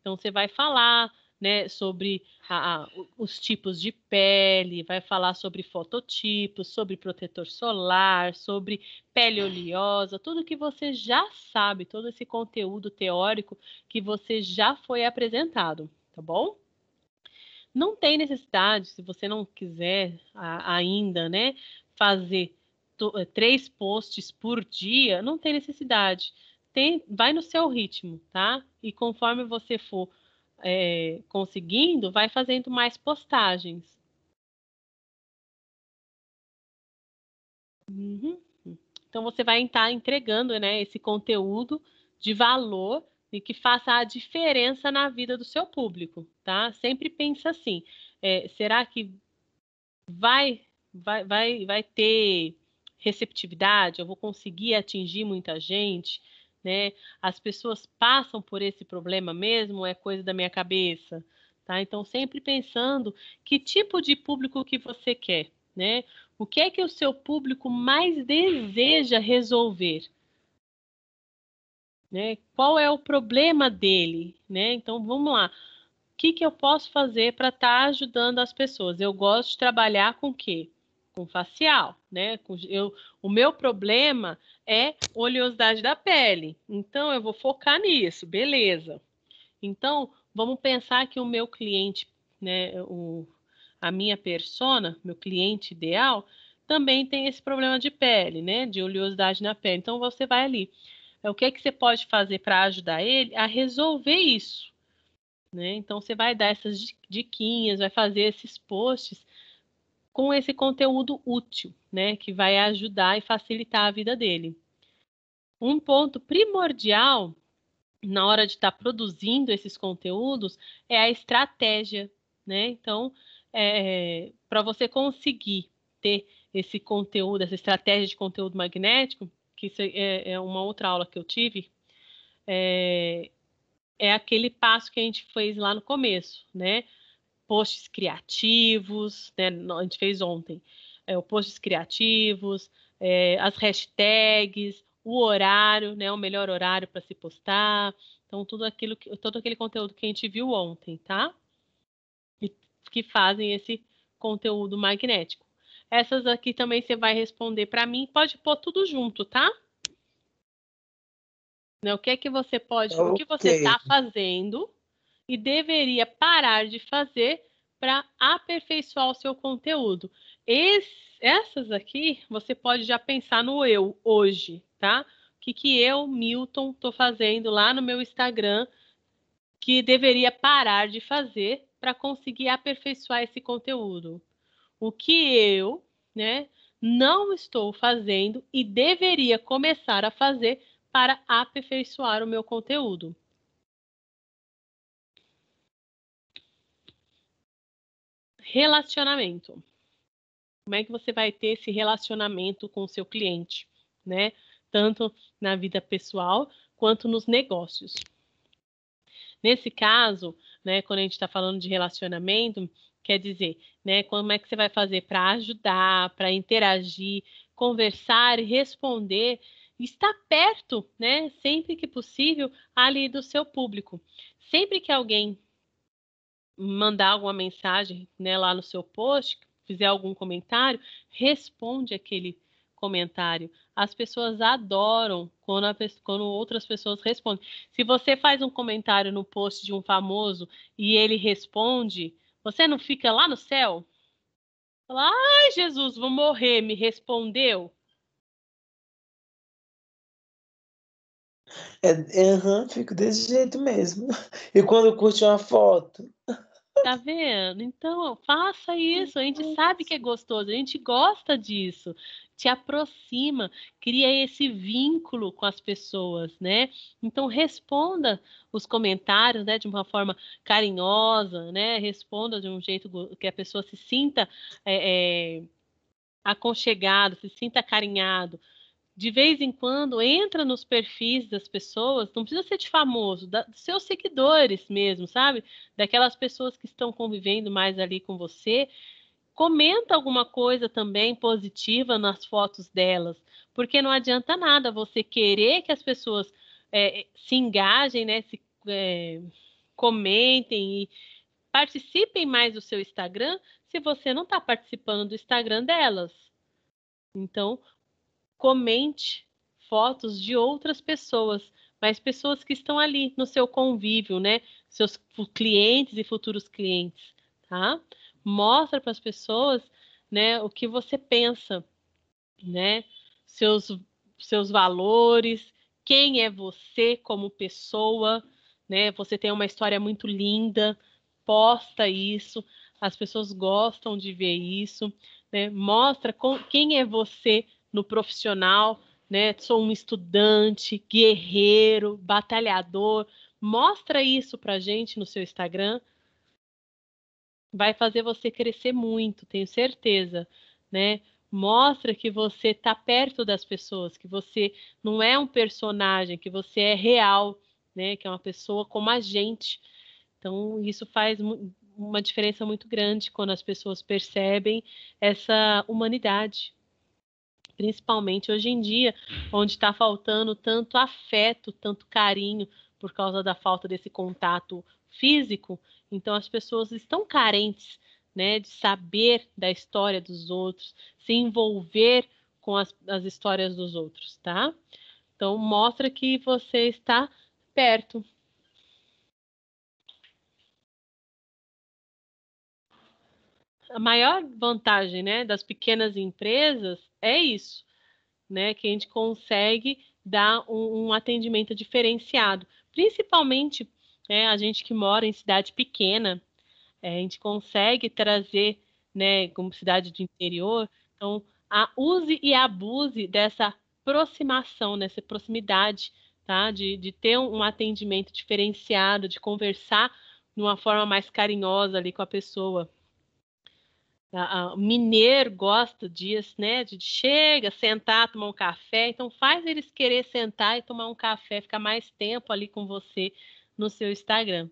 Então, você vai falar né, sobre a, a, os tipos de pele, vai falar sobre fototipos, sobre protetor solar, sobre pele oleosa, tudo que você já sabe, todo esse conteúdo teórico que você já foi apresentado, tá bom? Não tem necessidade, se você não quiser a, ainda, né, fazer eh, três posts por dia, não tem necessidade. Tem, vai no seu ritmo, tá? E conforme você for é, conseguindo, vai fazendo mais postagens. Uhum. Então você vai estar tá entregando né, esse conteúdo de valor e que faça a diferença na vida do seu público, tá? Sempre pensa assim: é, será que vai, vai, vai, vai ter receptividade, eu vou conseguir atingir muita gente, né? As pessoas passam por esse problema mesmo, é coisa da minha cabeça, tá? Então sempre pensando que tipo de público que você quer, né? O que é que o seu público mais deseja resolver? Né? Qual é o problema dele, né? Então vamos lá. O que, que eu posso fazer para estar tá ajudando as pessoas? Eu gosto de trabalhar com o quê? com facial, né? Com, eu, o meu problema é oleosidade da pele. Então, eu vou focar nisso, beleza. Então, vamos pensar que o meu cliente, né, o, a minha persona, meu cliente ideal, também tem esse problema de pele, né? De oleosidade na pele. Então, você vai ali. É, o que é que você pode fazer para ajudar ele a resolver isso? Né? Então, você vai dar essas diquinhas, vai fazer esses posts com esse conteúdo útil, né, que vai ajudar e facilitar a vida dele. Um ponto primordial na hora de estar tá produzindo esses conteúdos é a estratégia, né? Então, é, para você conseguir ter esse conteúdo, essa estratégia de conteúdo magnético, que isso é, é uma outra aula que eu tive, é, é aquele passo que a gente fez lá no começo, né? posts criativos, né? A gente fez ontem é, o posts criativos, é, as hashtags, o horário, né? O melhor horário para se postar. Então, tudo aquilo que, todo aquele conteúdo que a gente viu ontem, tá? E, que fazem esse conteúdo magnético. Essas aqui também você vai responder para mim. Pode pôr tudo junto, tá? Né? O que é que você pode, okay. Tá o que você está fazendo e deveria parar de fazer para aperfeiçoar o seu conteúdo. Esse, essas aqui, você pode já pensar no eu hoje, tá? O que, que eu, Milton, estou fazendo lá no meu Instagram que deveria parar de fazer para conseguir aperfeiçoar esse conteúdo? O que eu, né, não estou fazendo e deveria começar a fazer para aperfeiçoar o meu conteúdo? Relacionamento. Como é que você vai ter esse relacionamento com o seu cliente, né? Tanto na vida pessoal quanto nos negócios. Nesse caso, né, quando a gente está falando de relacionamento, quer dizer, né, como é que você vai fazer para ajudar, para interagir, conversar, responder, estar perto, né, sempre que possível, ali do seu público. Sempre que alguém mandar alguma mensagem né, lá no seu post, fizer algum comentário, responde aquele comentário. As pessoas adoram quando, quando, outras pessoas respondem. Se você faz um comentário no post de um famoso e ele responde, você não fica lá no céu? Fala, ai Jesus, vou morrer, me respondeu. É, uhum, fico desse jeito mesmo. E quando eu curto uma foto. Tá vendo? Então, faça isso. A gente sabe que é gostoso, a gente gosta disso. Te aproxima, cria esse vínculo com as pessoas, né? Então, responda os comentários, né, de uma forma carinhosa, né? Responda de um jeito que a pessoa se sinta é, é, aconchegado, se sinta carinhado de vez em quando entra nos perfis das pessoas, não precisa ser de famoso, da, dos seus seguidores mesmo, sabe? Daquelas pessoas que estão convivendo mais ali com você, comenta alguma coisa também positiva nas fotos delas, porque não adianta nada você querer que as pessoas é, é se engajem, né? Se é, comentem e participem mais do seu Instagram, se você não está participando do Instagram delas. Então, comente fotos de outras pessoas, mas pessoas que estão ali no seu convívio, né? Seus clientes e futuros clientes, tá? Mostra para as pessoas, né, o que você pensa, né? Seus seus valores, quem é você como pessoa, né? Você tem uma história muito linda, posta isso, as pessoas gostam de ver isso, né? Mostra com, quem é você no profissional, né? Sou um estudante, guerreiro, batalhador. Mostra isso pra gente no seu Instagram. Vai fazer você crescer muito, tenho certeza, né? Mostra que você tá perto das pessoas, que você não é um personagem, que você é real, né? Que é uma pessoa como a gente. Então, isso faz uma diferença muito grande quando as pessoas percebem essa humanidade principalmente hoje em dia, onde está faltando tanto afeto, tanto carinho, por causa da falta desse contato físico. Então, as pessoas estão carentes né, de saber da história dos outros, se envolver com as, as histórias dos outros, tá? Então, mostra que você está perto, a maior vantagem né, das pequenas empresas é isso, né? Que a gente consegue dar um, um atendimento diferenciado, principalmente né, a gente que mora em cidade pequena, é, a gente consegue trazer, né, como cidade de interior, então a use e abuse dessa aproximação, nessa né, proximidade, tá? De, de ter um atendimento diferenciado, de conversar de uma forma mais carinhosa ali com a pessoa. O mineiro gosta disso, né? De, de chega, sentar, tomar um café. Então faz eles querer sentar e tomar um café, ficar mais tempo ali com você no seu Instagram.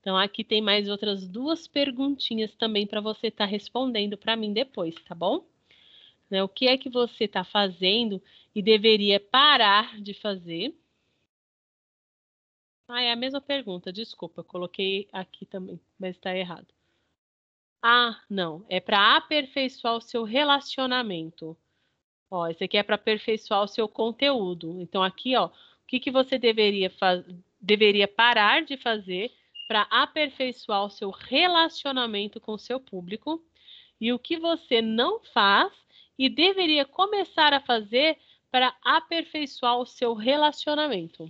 Então aqui tem mais outras duas perguntinhas também para você estar tá respondendo para mim depois, tá bom? Né, o que é que você está fazendo e deveria parar de fazer? Ah, é a mesma pergunta, desculpa, eu coloquei aqui também, mas está errado. Ah, não. É para aperfeiçoar o seu relacionamento. Ó, esse aqui é para aperfeiçoar o seu conteúdo. Então, aqui, ó, o que, que você deveria, deveria parar de fazer para aperfeiçoar o seu relacionamento com o seu público e o que você não faz e deveria começar a fazer para aperfeiçoar o seu relacionamento.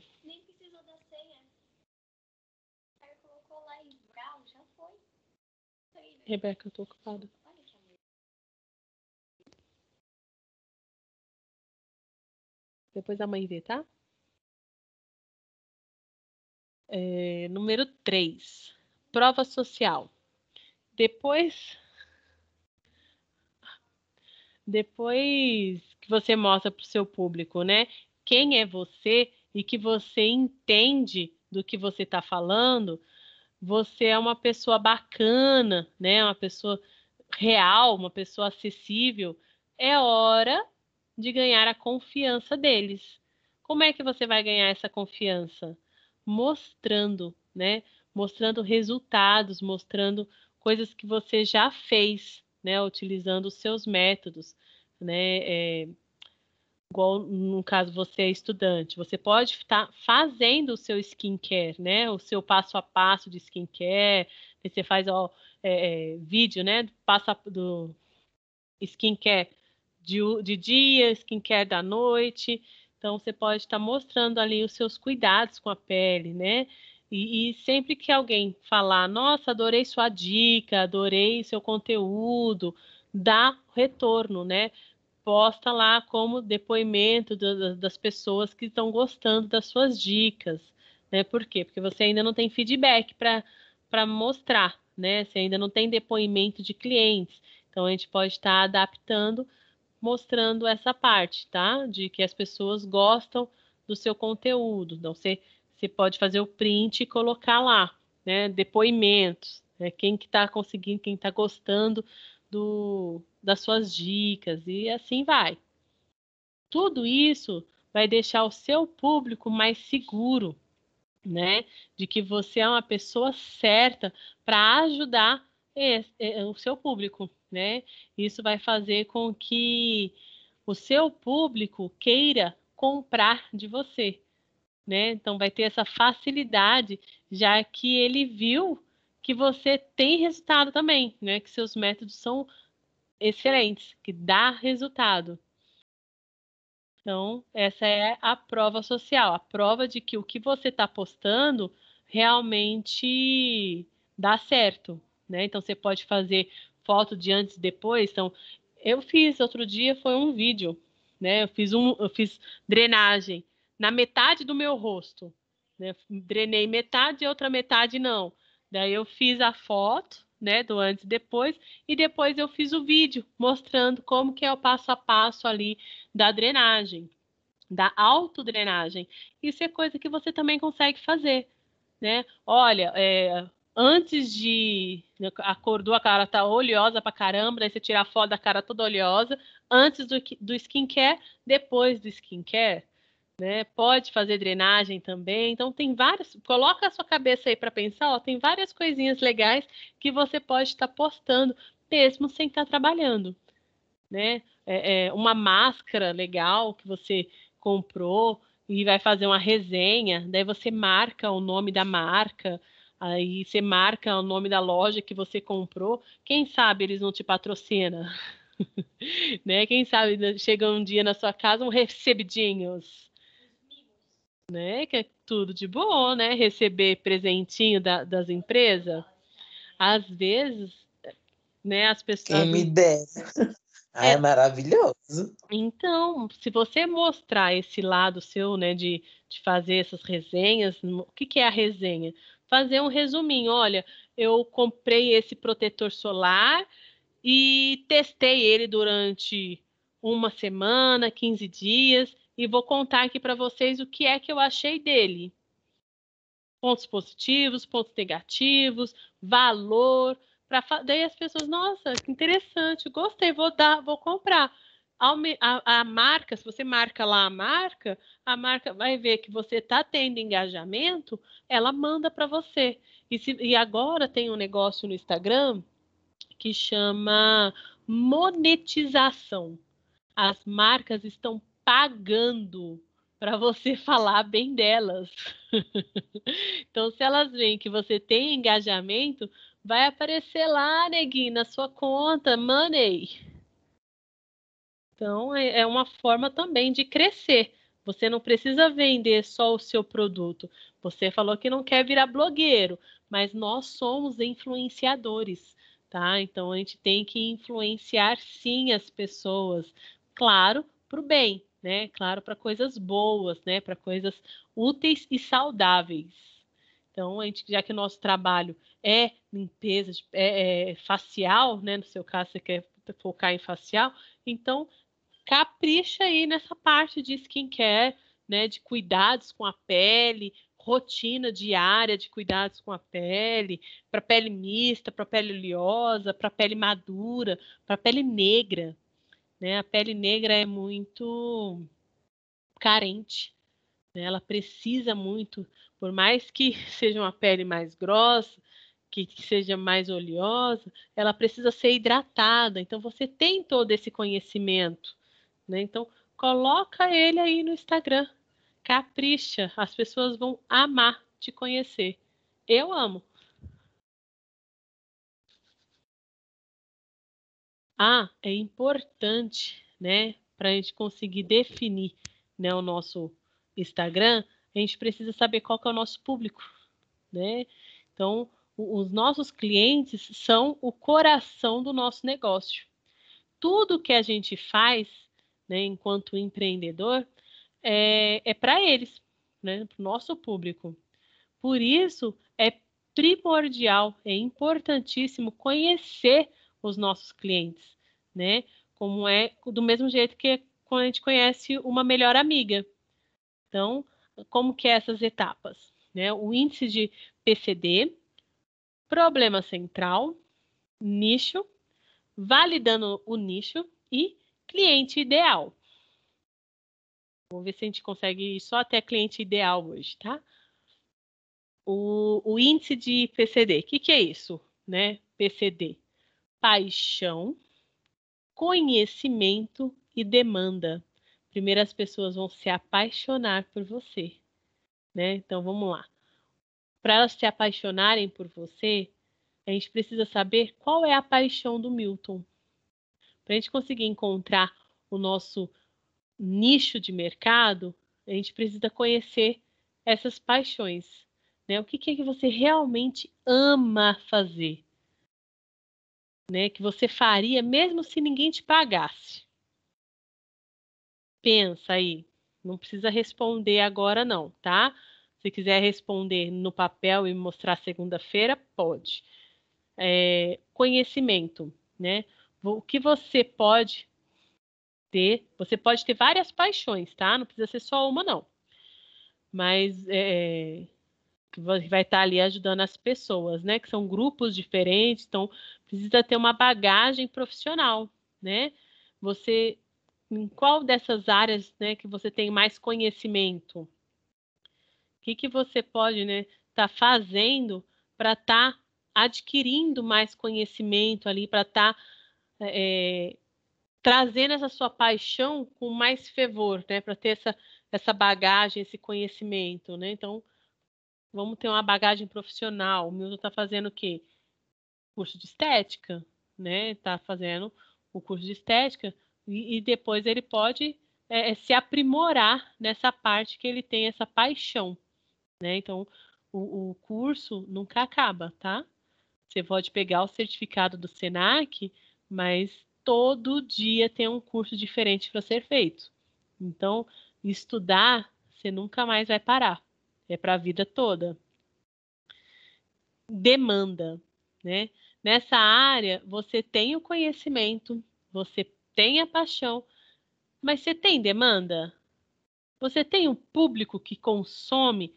Rebeca, eu tô ocupada. Depois a mãe vê, tá? É, número 3. Prova social. Depois. Depois que você mostra para o seu público, né? Quem é você e que você entende do que você está falando, você é uma pessoa bacana, né? Uma pessoa real, uma pessoa acessível, é hora de ganhar a confiança deles. Como é que você vai ganhar essa confiança? Mostrando, né? Mostrando resultados, mostrando coisas que você já fez, né? Utilizando os seus métodos, né? É, igual no caso você é estudante, você pode estar tá fazendo o seu skincare, né? O seu passo a passo de skincare, você faz ó, é, é, vídeo, né? Passa do skincare de, de dia, skincare da noite. Então você pode estar tá mostrando ali os seus cuidados com a pele, né? E, e, sempre que alguém falar, nossa, adorei sua dica, adorei seu conteúdo, dá retorno, né? posta lá como depoimento do, das pessoas que estão gostando das suas dicas, né? Por quê? Porque você ainda não tem feedback para mostrar, né? Você ainda não tem depoimento de clientes. Então a gente pode estar tá adaptando, mostrando essa parte, tá? De que as pessoas gostam do seu conteúdo. Então você, você pode fazer o print e colocar lá, né? Depoimentos, né? Quem que está conseguindo, quem está gostando do das suas dicas e assim vai. Tudo isso vai deixar o seu público mais seguro, né? De que você é uma pessoa certa para ajudar esse, o seu público, né? Isso vai fazer com que o seu público queira comprar de você, né? Então vai ter essa facilidade, já que ele viu que você tem resultado também, né? Que seus métodos são excelentes, que dá resultado. Então, essa é a prova social, a prova de que o que você está postando realmente dá certo, né? Então, você pode fazer foto de antes e depois. Então, eu fiz outro dia foi um vídeo, né? Eu fiz um, eu fiz drenagem na metade do meu rosto, né? Drenei metade e outra metade não. Daí eu fiz a foto né, do antes e depois, e depois eu fiz o vídeo mostrando como que é o passo a passo ali da drenagem, da autodrenagem. Isso é coisa que você também consegue fazer, né? Olha, é, antes de acordou a cara tá oleosa pra caramba, aí você tira a foto da cara toda oleosa, antes do, do skincare, depois do skincare, né? Pode fazer drenagem também. Então tem várias, coloca a sua cabeça aí para pensar, ó, tem várias coisinhas legais que você pode estar tá postando mesmo sem estar tá trabalhando, né? É, é, uma máscara legal que você comprou e vai fazer uma resenha, daí você marca o nome da marca, aí você marca o nome da loja que você comprou. Quem sabe eles não te patrocinam? né? Quem sabe chega um dia na sua casa um recebidinhos, né? Que é tudo de boa, né? Receber presentinho da, das empresas. Às vezes, né? As pessoas. Quem me der. Ah, é. é maravilhoso. Então, se você mostrar esse lado seu, né, de, de fazer essas resenhas, o que, que é a resenha? Fazer um resuminho. Olha, eu comprei esse protetor solar e testei ele durante uma semana, 15 dias, e vou contar aqui para vocês o que é que eu achei dele. Pontos positivos, pontos negativos, valor. Pra, daí as pessoas, nossa, que interessante, gostei, vou dar, vou comprar. A, a, marca, se você marca lá a marca, a marca vai ver que você está tendo engajamento, ela manda para você. E, se, e agora tem um negócio no Instagram que chama monetização. As marcas estão pagando para você falar bem delas. então, se elas veem que você tem engajamento, vai aparecer lá, neguinho, na sua conta, money. Então, é, é uma forma também de crescer. Você não precisa vender só o seu produto. Você falou que não quer virar blogueiro, mas nós somos influenciadores, tá? Então a gente tem que influenciar sim as pessoas, claro, para o bem, né? Claro, para coisas boas, né? Para coisas úteis e saudáveis. Então, a gente, já que o nosso trabalho é limpeza de, é, é, é facial, né? No seu caso, você quer focar em facial, então capricha aí nessa parte de skincare, né? De cuidados com a pele, rotina diária de cuidados com a pele, para pele mista, para pele oleosa, para pele madura, para pele negra, né? A pele negra é muito carente, né? ela precisa muito, por mais que seja uma pele mais grossa, que, que seja mais oleosa, ela precisa ser hidratada. Então você tem todo esse conhecimento, né? Então coloca ele aí no Instagram, capricha, as pessoas vão amar te conhecer. Eu amo. A ah, é importante, né, para a gente conseguir definir, né, o nosso Instagram, a gente precisa saber qual que é o nosso público, né? Então, os nossos clientes são o coração do nosso negócio. Tudo que a gente faz, né, enquanto empreendedor, é, é para eles, né, para o nosso público. Por isso, é primordial, é importantíssimo conhecer os nossos clientes, né? Como é do mesmo jeito que quando a gente conhece uma melhor amiga. Então, como que é essas etapas, né? O índice de PCD, problema central, nicho, validando o nicho e cliente ideal. Vamos ver se a gente consegue ir só até cliente ideal hoje, tá? O, o índice de PCD, o que, que é isso, né? PCD paixão, conhecimento e demanda. Primeiro as pessoas vão se apaixonar por você, né? Então vamos lá. Para elas se apaixonarem por você, a gente precisa saber qual é a paixão do Milton. Para a gente conseguir encontrar o nosso nicho de mercado, a gente precisa conhecer essas paixões. Né? O que, que é que você realmente ama fazer? né, que você faria mesmo se ninguém te pagasse? Pensa aí, não precisa responder agora não, tá? Se quiser responder no papel e mostrar segunda-feira, pode. É, conhecimento, né? O que você pode ter, você pode ter várias paixões, tá? Não precisa ser só uma, não. Mas é, é que vai estar tá ali ajudando as pessoas, né? Que são grupos diferentes, então precisa ter uma bagagem profissional, né? Você em qual dessas áreas, né, que você tem mais conhecimento? O que que você pode, né, tá fazendo para estar tá adquirindo mais conhecimento ali, para estar tá, é, é, trazendo essa sua paixão com mais fervor, né, para ter essa essa bagagem, esse conhecimento, né? Então Vamos ter uma bagagem profissional. O Milton está fazendo o quê? Curso de estética, né? Está fazendo o curso de estética e, e depois ele pode é, é, se aprimorar nessa parte que ele tem essa paixão, né? Então, o, o curso nunca acaba, tá? Você pode pegar o certificado do SENAC, mas todo dia tem um curso diferente para ser feito. Então, estudar, você nunca mais vai parar é para a vida toda. Demanda, né? Nessa área, você tem o conhecimento, você tem a paixão, mas você tem demanda? Você tem um público que consome,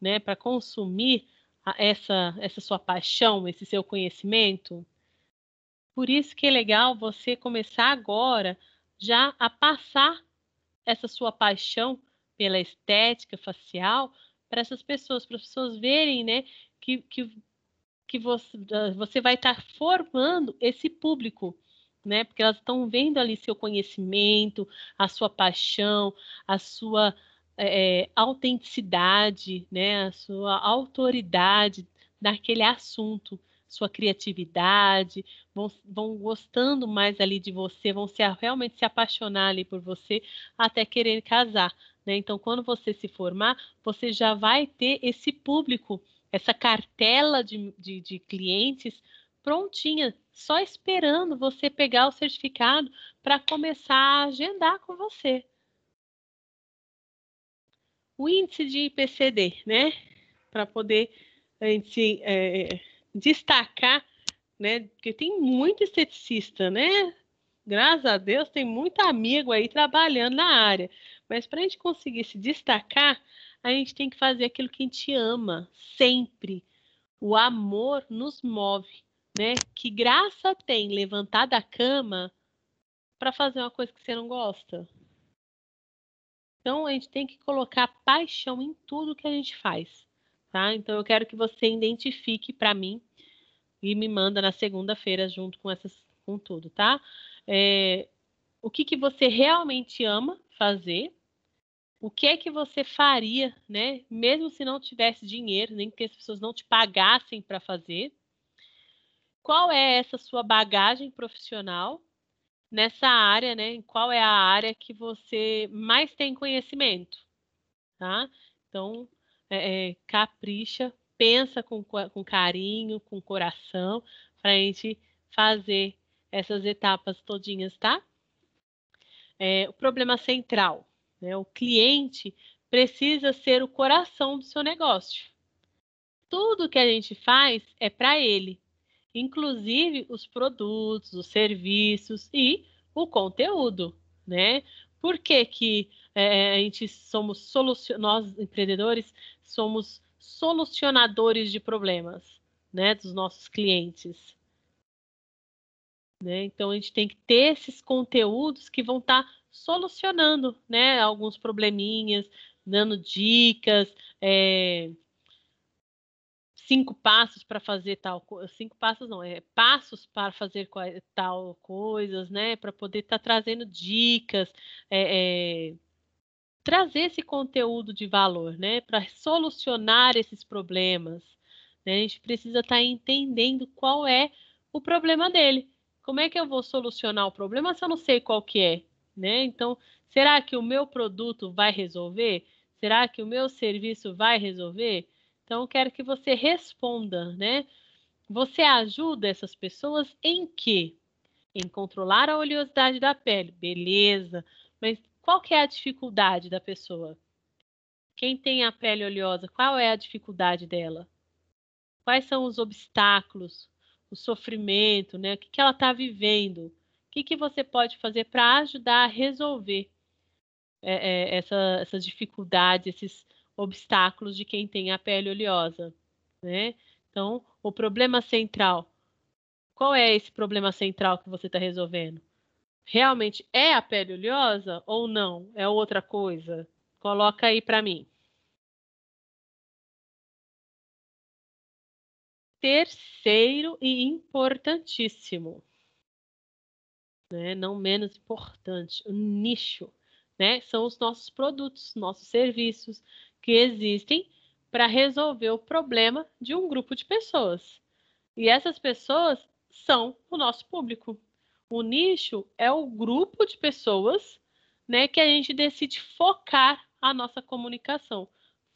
né, para consumir essa, essa sua paixão, esse seu conhecimento? Por isso que é legal você começar agora já a passar essa sua paixão pela estética facial para essas pessoas, para as pessoas verem, né, que, que, que você, ah, você vai estar tá formando esse público, né, porque elas estão vendo ali seu conhecimento, a sua paixão, a sua é, autenticidade, né, a sua autoridade naquele assunto sua criatividade, vão, vão gostando mais ali de você, vão se, realmente se apaixonar ali por você até querer casar. Né? Então, quando você se formar, você já vai ter esse público, essa cartela de, de, de clientes prontinha, só esperando você pegar o certificado para começar a agendar com você. O índice de IPCD, né? Para poder a gente é, destacar, né? Porque tem muito esteticista, né? graças a Deus, tem muito amigo aí trabalhando na área. Mas para a gente conseguir se destacar, a gente tem que fazer aquilo que a gente ama, sempre. O amor nos move, né? Que graça tem levantar da cama para fazer uma coisa que você não gosta? Então, a gente tem que colocar paixão em tudo que a gente faz, tá? Então, eu quero que você identifique para mim e me manda na segunda-feira junto com essas com tudo, tá? é, o que, que você realmente ama fazer, o que é que você faria, né? Mesmo se não tivesse dinheiro, nem que as pessoas não te pagassem para fazer. Qual é essa sua bagagem profissional nessa área, né? Qual é a área que você mais tem conhecimento, tá? Então, é, é, capricha, pensa com, com carinho, com coração, para a gente fazer essas etapas todinhas, tá? É, o problema central, né? O cliente precisa ser o coração do seu negócio. Tudo que a gente faz é para ele, inclusive os produtos, os serviços e o conteúdo, né? Por que, que é, é a gente somos nós empreendedores somos solucionadores de problemas, né, dos nossos clientes? Né? Então a gente tem que ter esses conteúdos que vão estar tá solucionando né, alguns probleminhas, dando dicas, é, cinco passos para fazer tal coisa, cinco passos não, é passos para fazer tal coisas, né? Para poder estar tá trazendo dicas, é, é, trazer esse conteúdo de valor, né? Para solucionar esses problemas. Né? A gente precisa estar tá entendendo qual é o problema dele. Como é que eu vou solucionar o problema se eu não sei qual que é, né? Então, será que o meu produto vai resolver? Será que o meu serviço vai resolver? Então, eu quero que você responda, né? Você ajuda essas pessoas em quê? Em controlar a oleosidade da pele, beleza. Mas qual que é a dificuldade da pessoa? Quem tem a pele oleosa, qual é a dificuldade dela? Quais são os obstáculos? o sofrimento, né? O que, que ela está vivendo? O que, que você pode fazer para ajudar a resolver é, é, essa, essas dificuldades, esses obstáculos de quem tem a pele oleosa, né? Então, o problema central. Qual é esse problema central que você está resolvendo? Realmente é a pele oleosa ou não? É outra coisa? Coloca aí para mim. terceiro e importantíssimo, né? não menos importante, o nicho, né? São os nossos produtos, nossos serviços que existem para resolver o problema de um grupo de pessoas. E essas pessoas são o nosso público. O nicho é o grupo de pessoas, né, que a gente decide focar a nossa comunicação,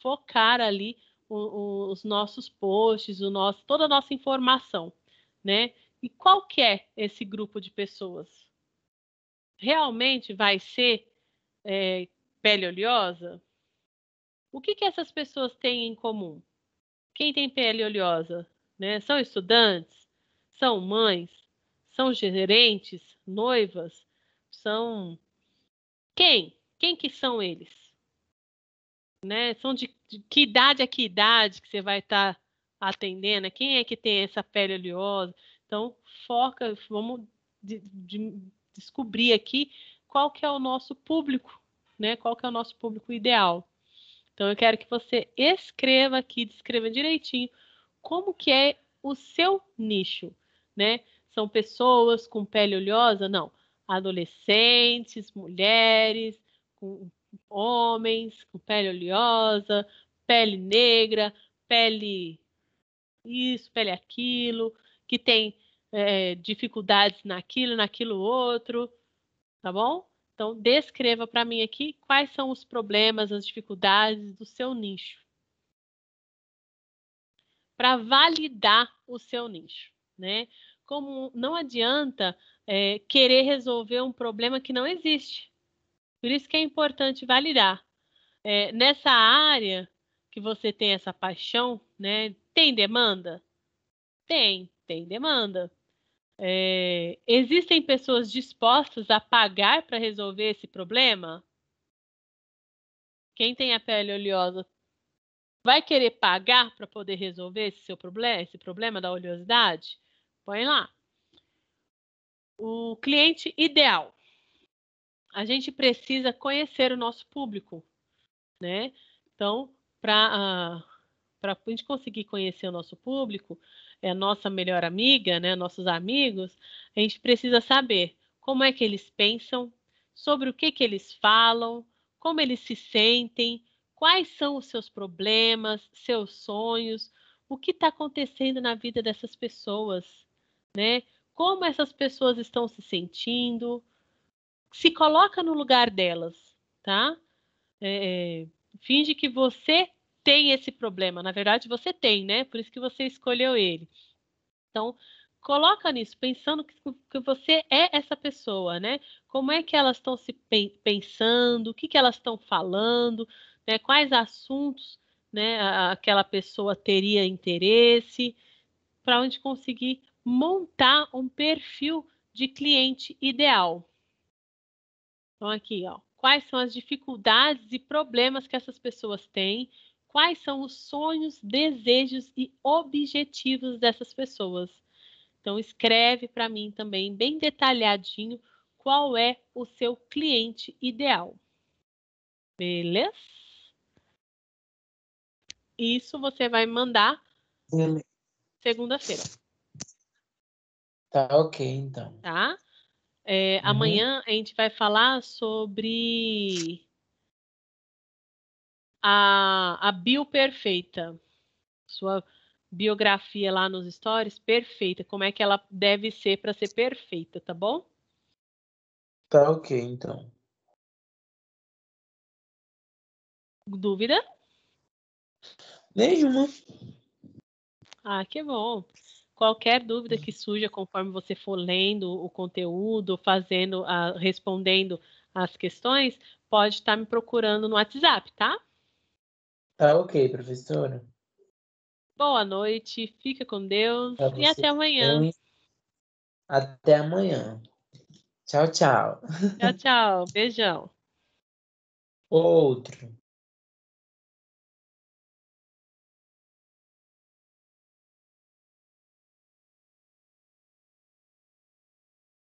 focar ali o, os nossos posts, o nosso, toda a nossa informação, né? E qual que é esse grupo de pessoas? Realmente vai ser é, pele oleosa? O que, que essas pessoas têm em comum? Quem tem pele oleosa? Né? São estudantes? São mães? São gerentes? Noivas? São quem? Quem que são eles? né? São de, de que idade a é que idade que você vai estar tá atendendo? Né? Quem é que tem essa pele oleosa? Então, foca, vamos de, de descobrir aqui qual que é o nosso público, né? Qual que é o nosso público ideal. Então, eu quero que você escreva aqui, descreva direitinho como que é o seu nicho, né? São pessoas com pele oleosa? Não. Adolescentes, mulheres, com homens com pele oleosa, pele negra, pele isso, pele aquilo, que tem é, dificuldades naquilo, naquilo outro, tá bom? Então, descreva para mim aqui quais são os problemas, as dificuldades do seu nicho. Para validar o seu nicho, né? Como não adianta é, querer resolver um problema que não existe. Por isso que é importante validar. É, nessa área que você tem essa paixão, né? Tem demanda? Tem, tem demanda. É, existem pessoas dispostas a pagar para resolver esse problema? Quem tem a pele oleosa vai querer pagar para poder resolver esse seu problema, esse problema da oleosidade? Põe lá. O cliente ideal a gente precisa conhecer o nosso público, né? Então, para para a gente conseguir conhecer o nosso público, é a nossa melhor amiga, né, nossos amigos, a gente precisa saber como é que eles pensam, sobre o que que eles falam, como eles se sentem, quais são os seus problemas, seus sonhos, o que está acontecendo na vida dessas pessoas, né? Como essas pessoas estão se sentindo, se coloca no lugar delas, tá? É, é, finge que você tem esse problema. Na verdade, você tem, né? Por isso que você escolheu ele. Então, coloca nisso, pensando que, que você é essa pessoa, né? Como é que elas estão se pensando, o que, que elas estão falando, né? quais assuntos né, aquela pessoa teria interesse, para onde conseguir montar um perfil de cliente ideal. Então, aqui, ó, quais são as dificuldades e problemas que essas pessoas têm, quais são os sonhos, desejos e objetivos dessas pessoas. Então, escreve para mim também, bem detalhadinho, qual é o seu cliente ideal. Beleza? Isso você vai mandar segunda-feira. Tá ok, então. Tá? É, uhum. Amanhã a gente vai falar sobre a, a bio perfeita. Sua biografia lá nos stories, perfeita. Como é que ela deve ser para ser perfeita, tá bom? Tá ok, então. Dúvida? Nenhuma. Ah, que bom. Qualquer dúvida que surja conforme você for lendo o conteúdo, fazendo, a, respondendo as questões, pode estar me procurando no WhatsApp, tá? Tá ok, professora. Boa noite, fica com Deus e até amanhã. Bem. Até amanhã. Tchau, tchau. Tchau, tchau. Beijão. Outro.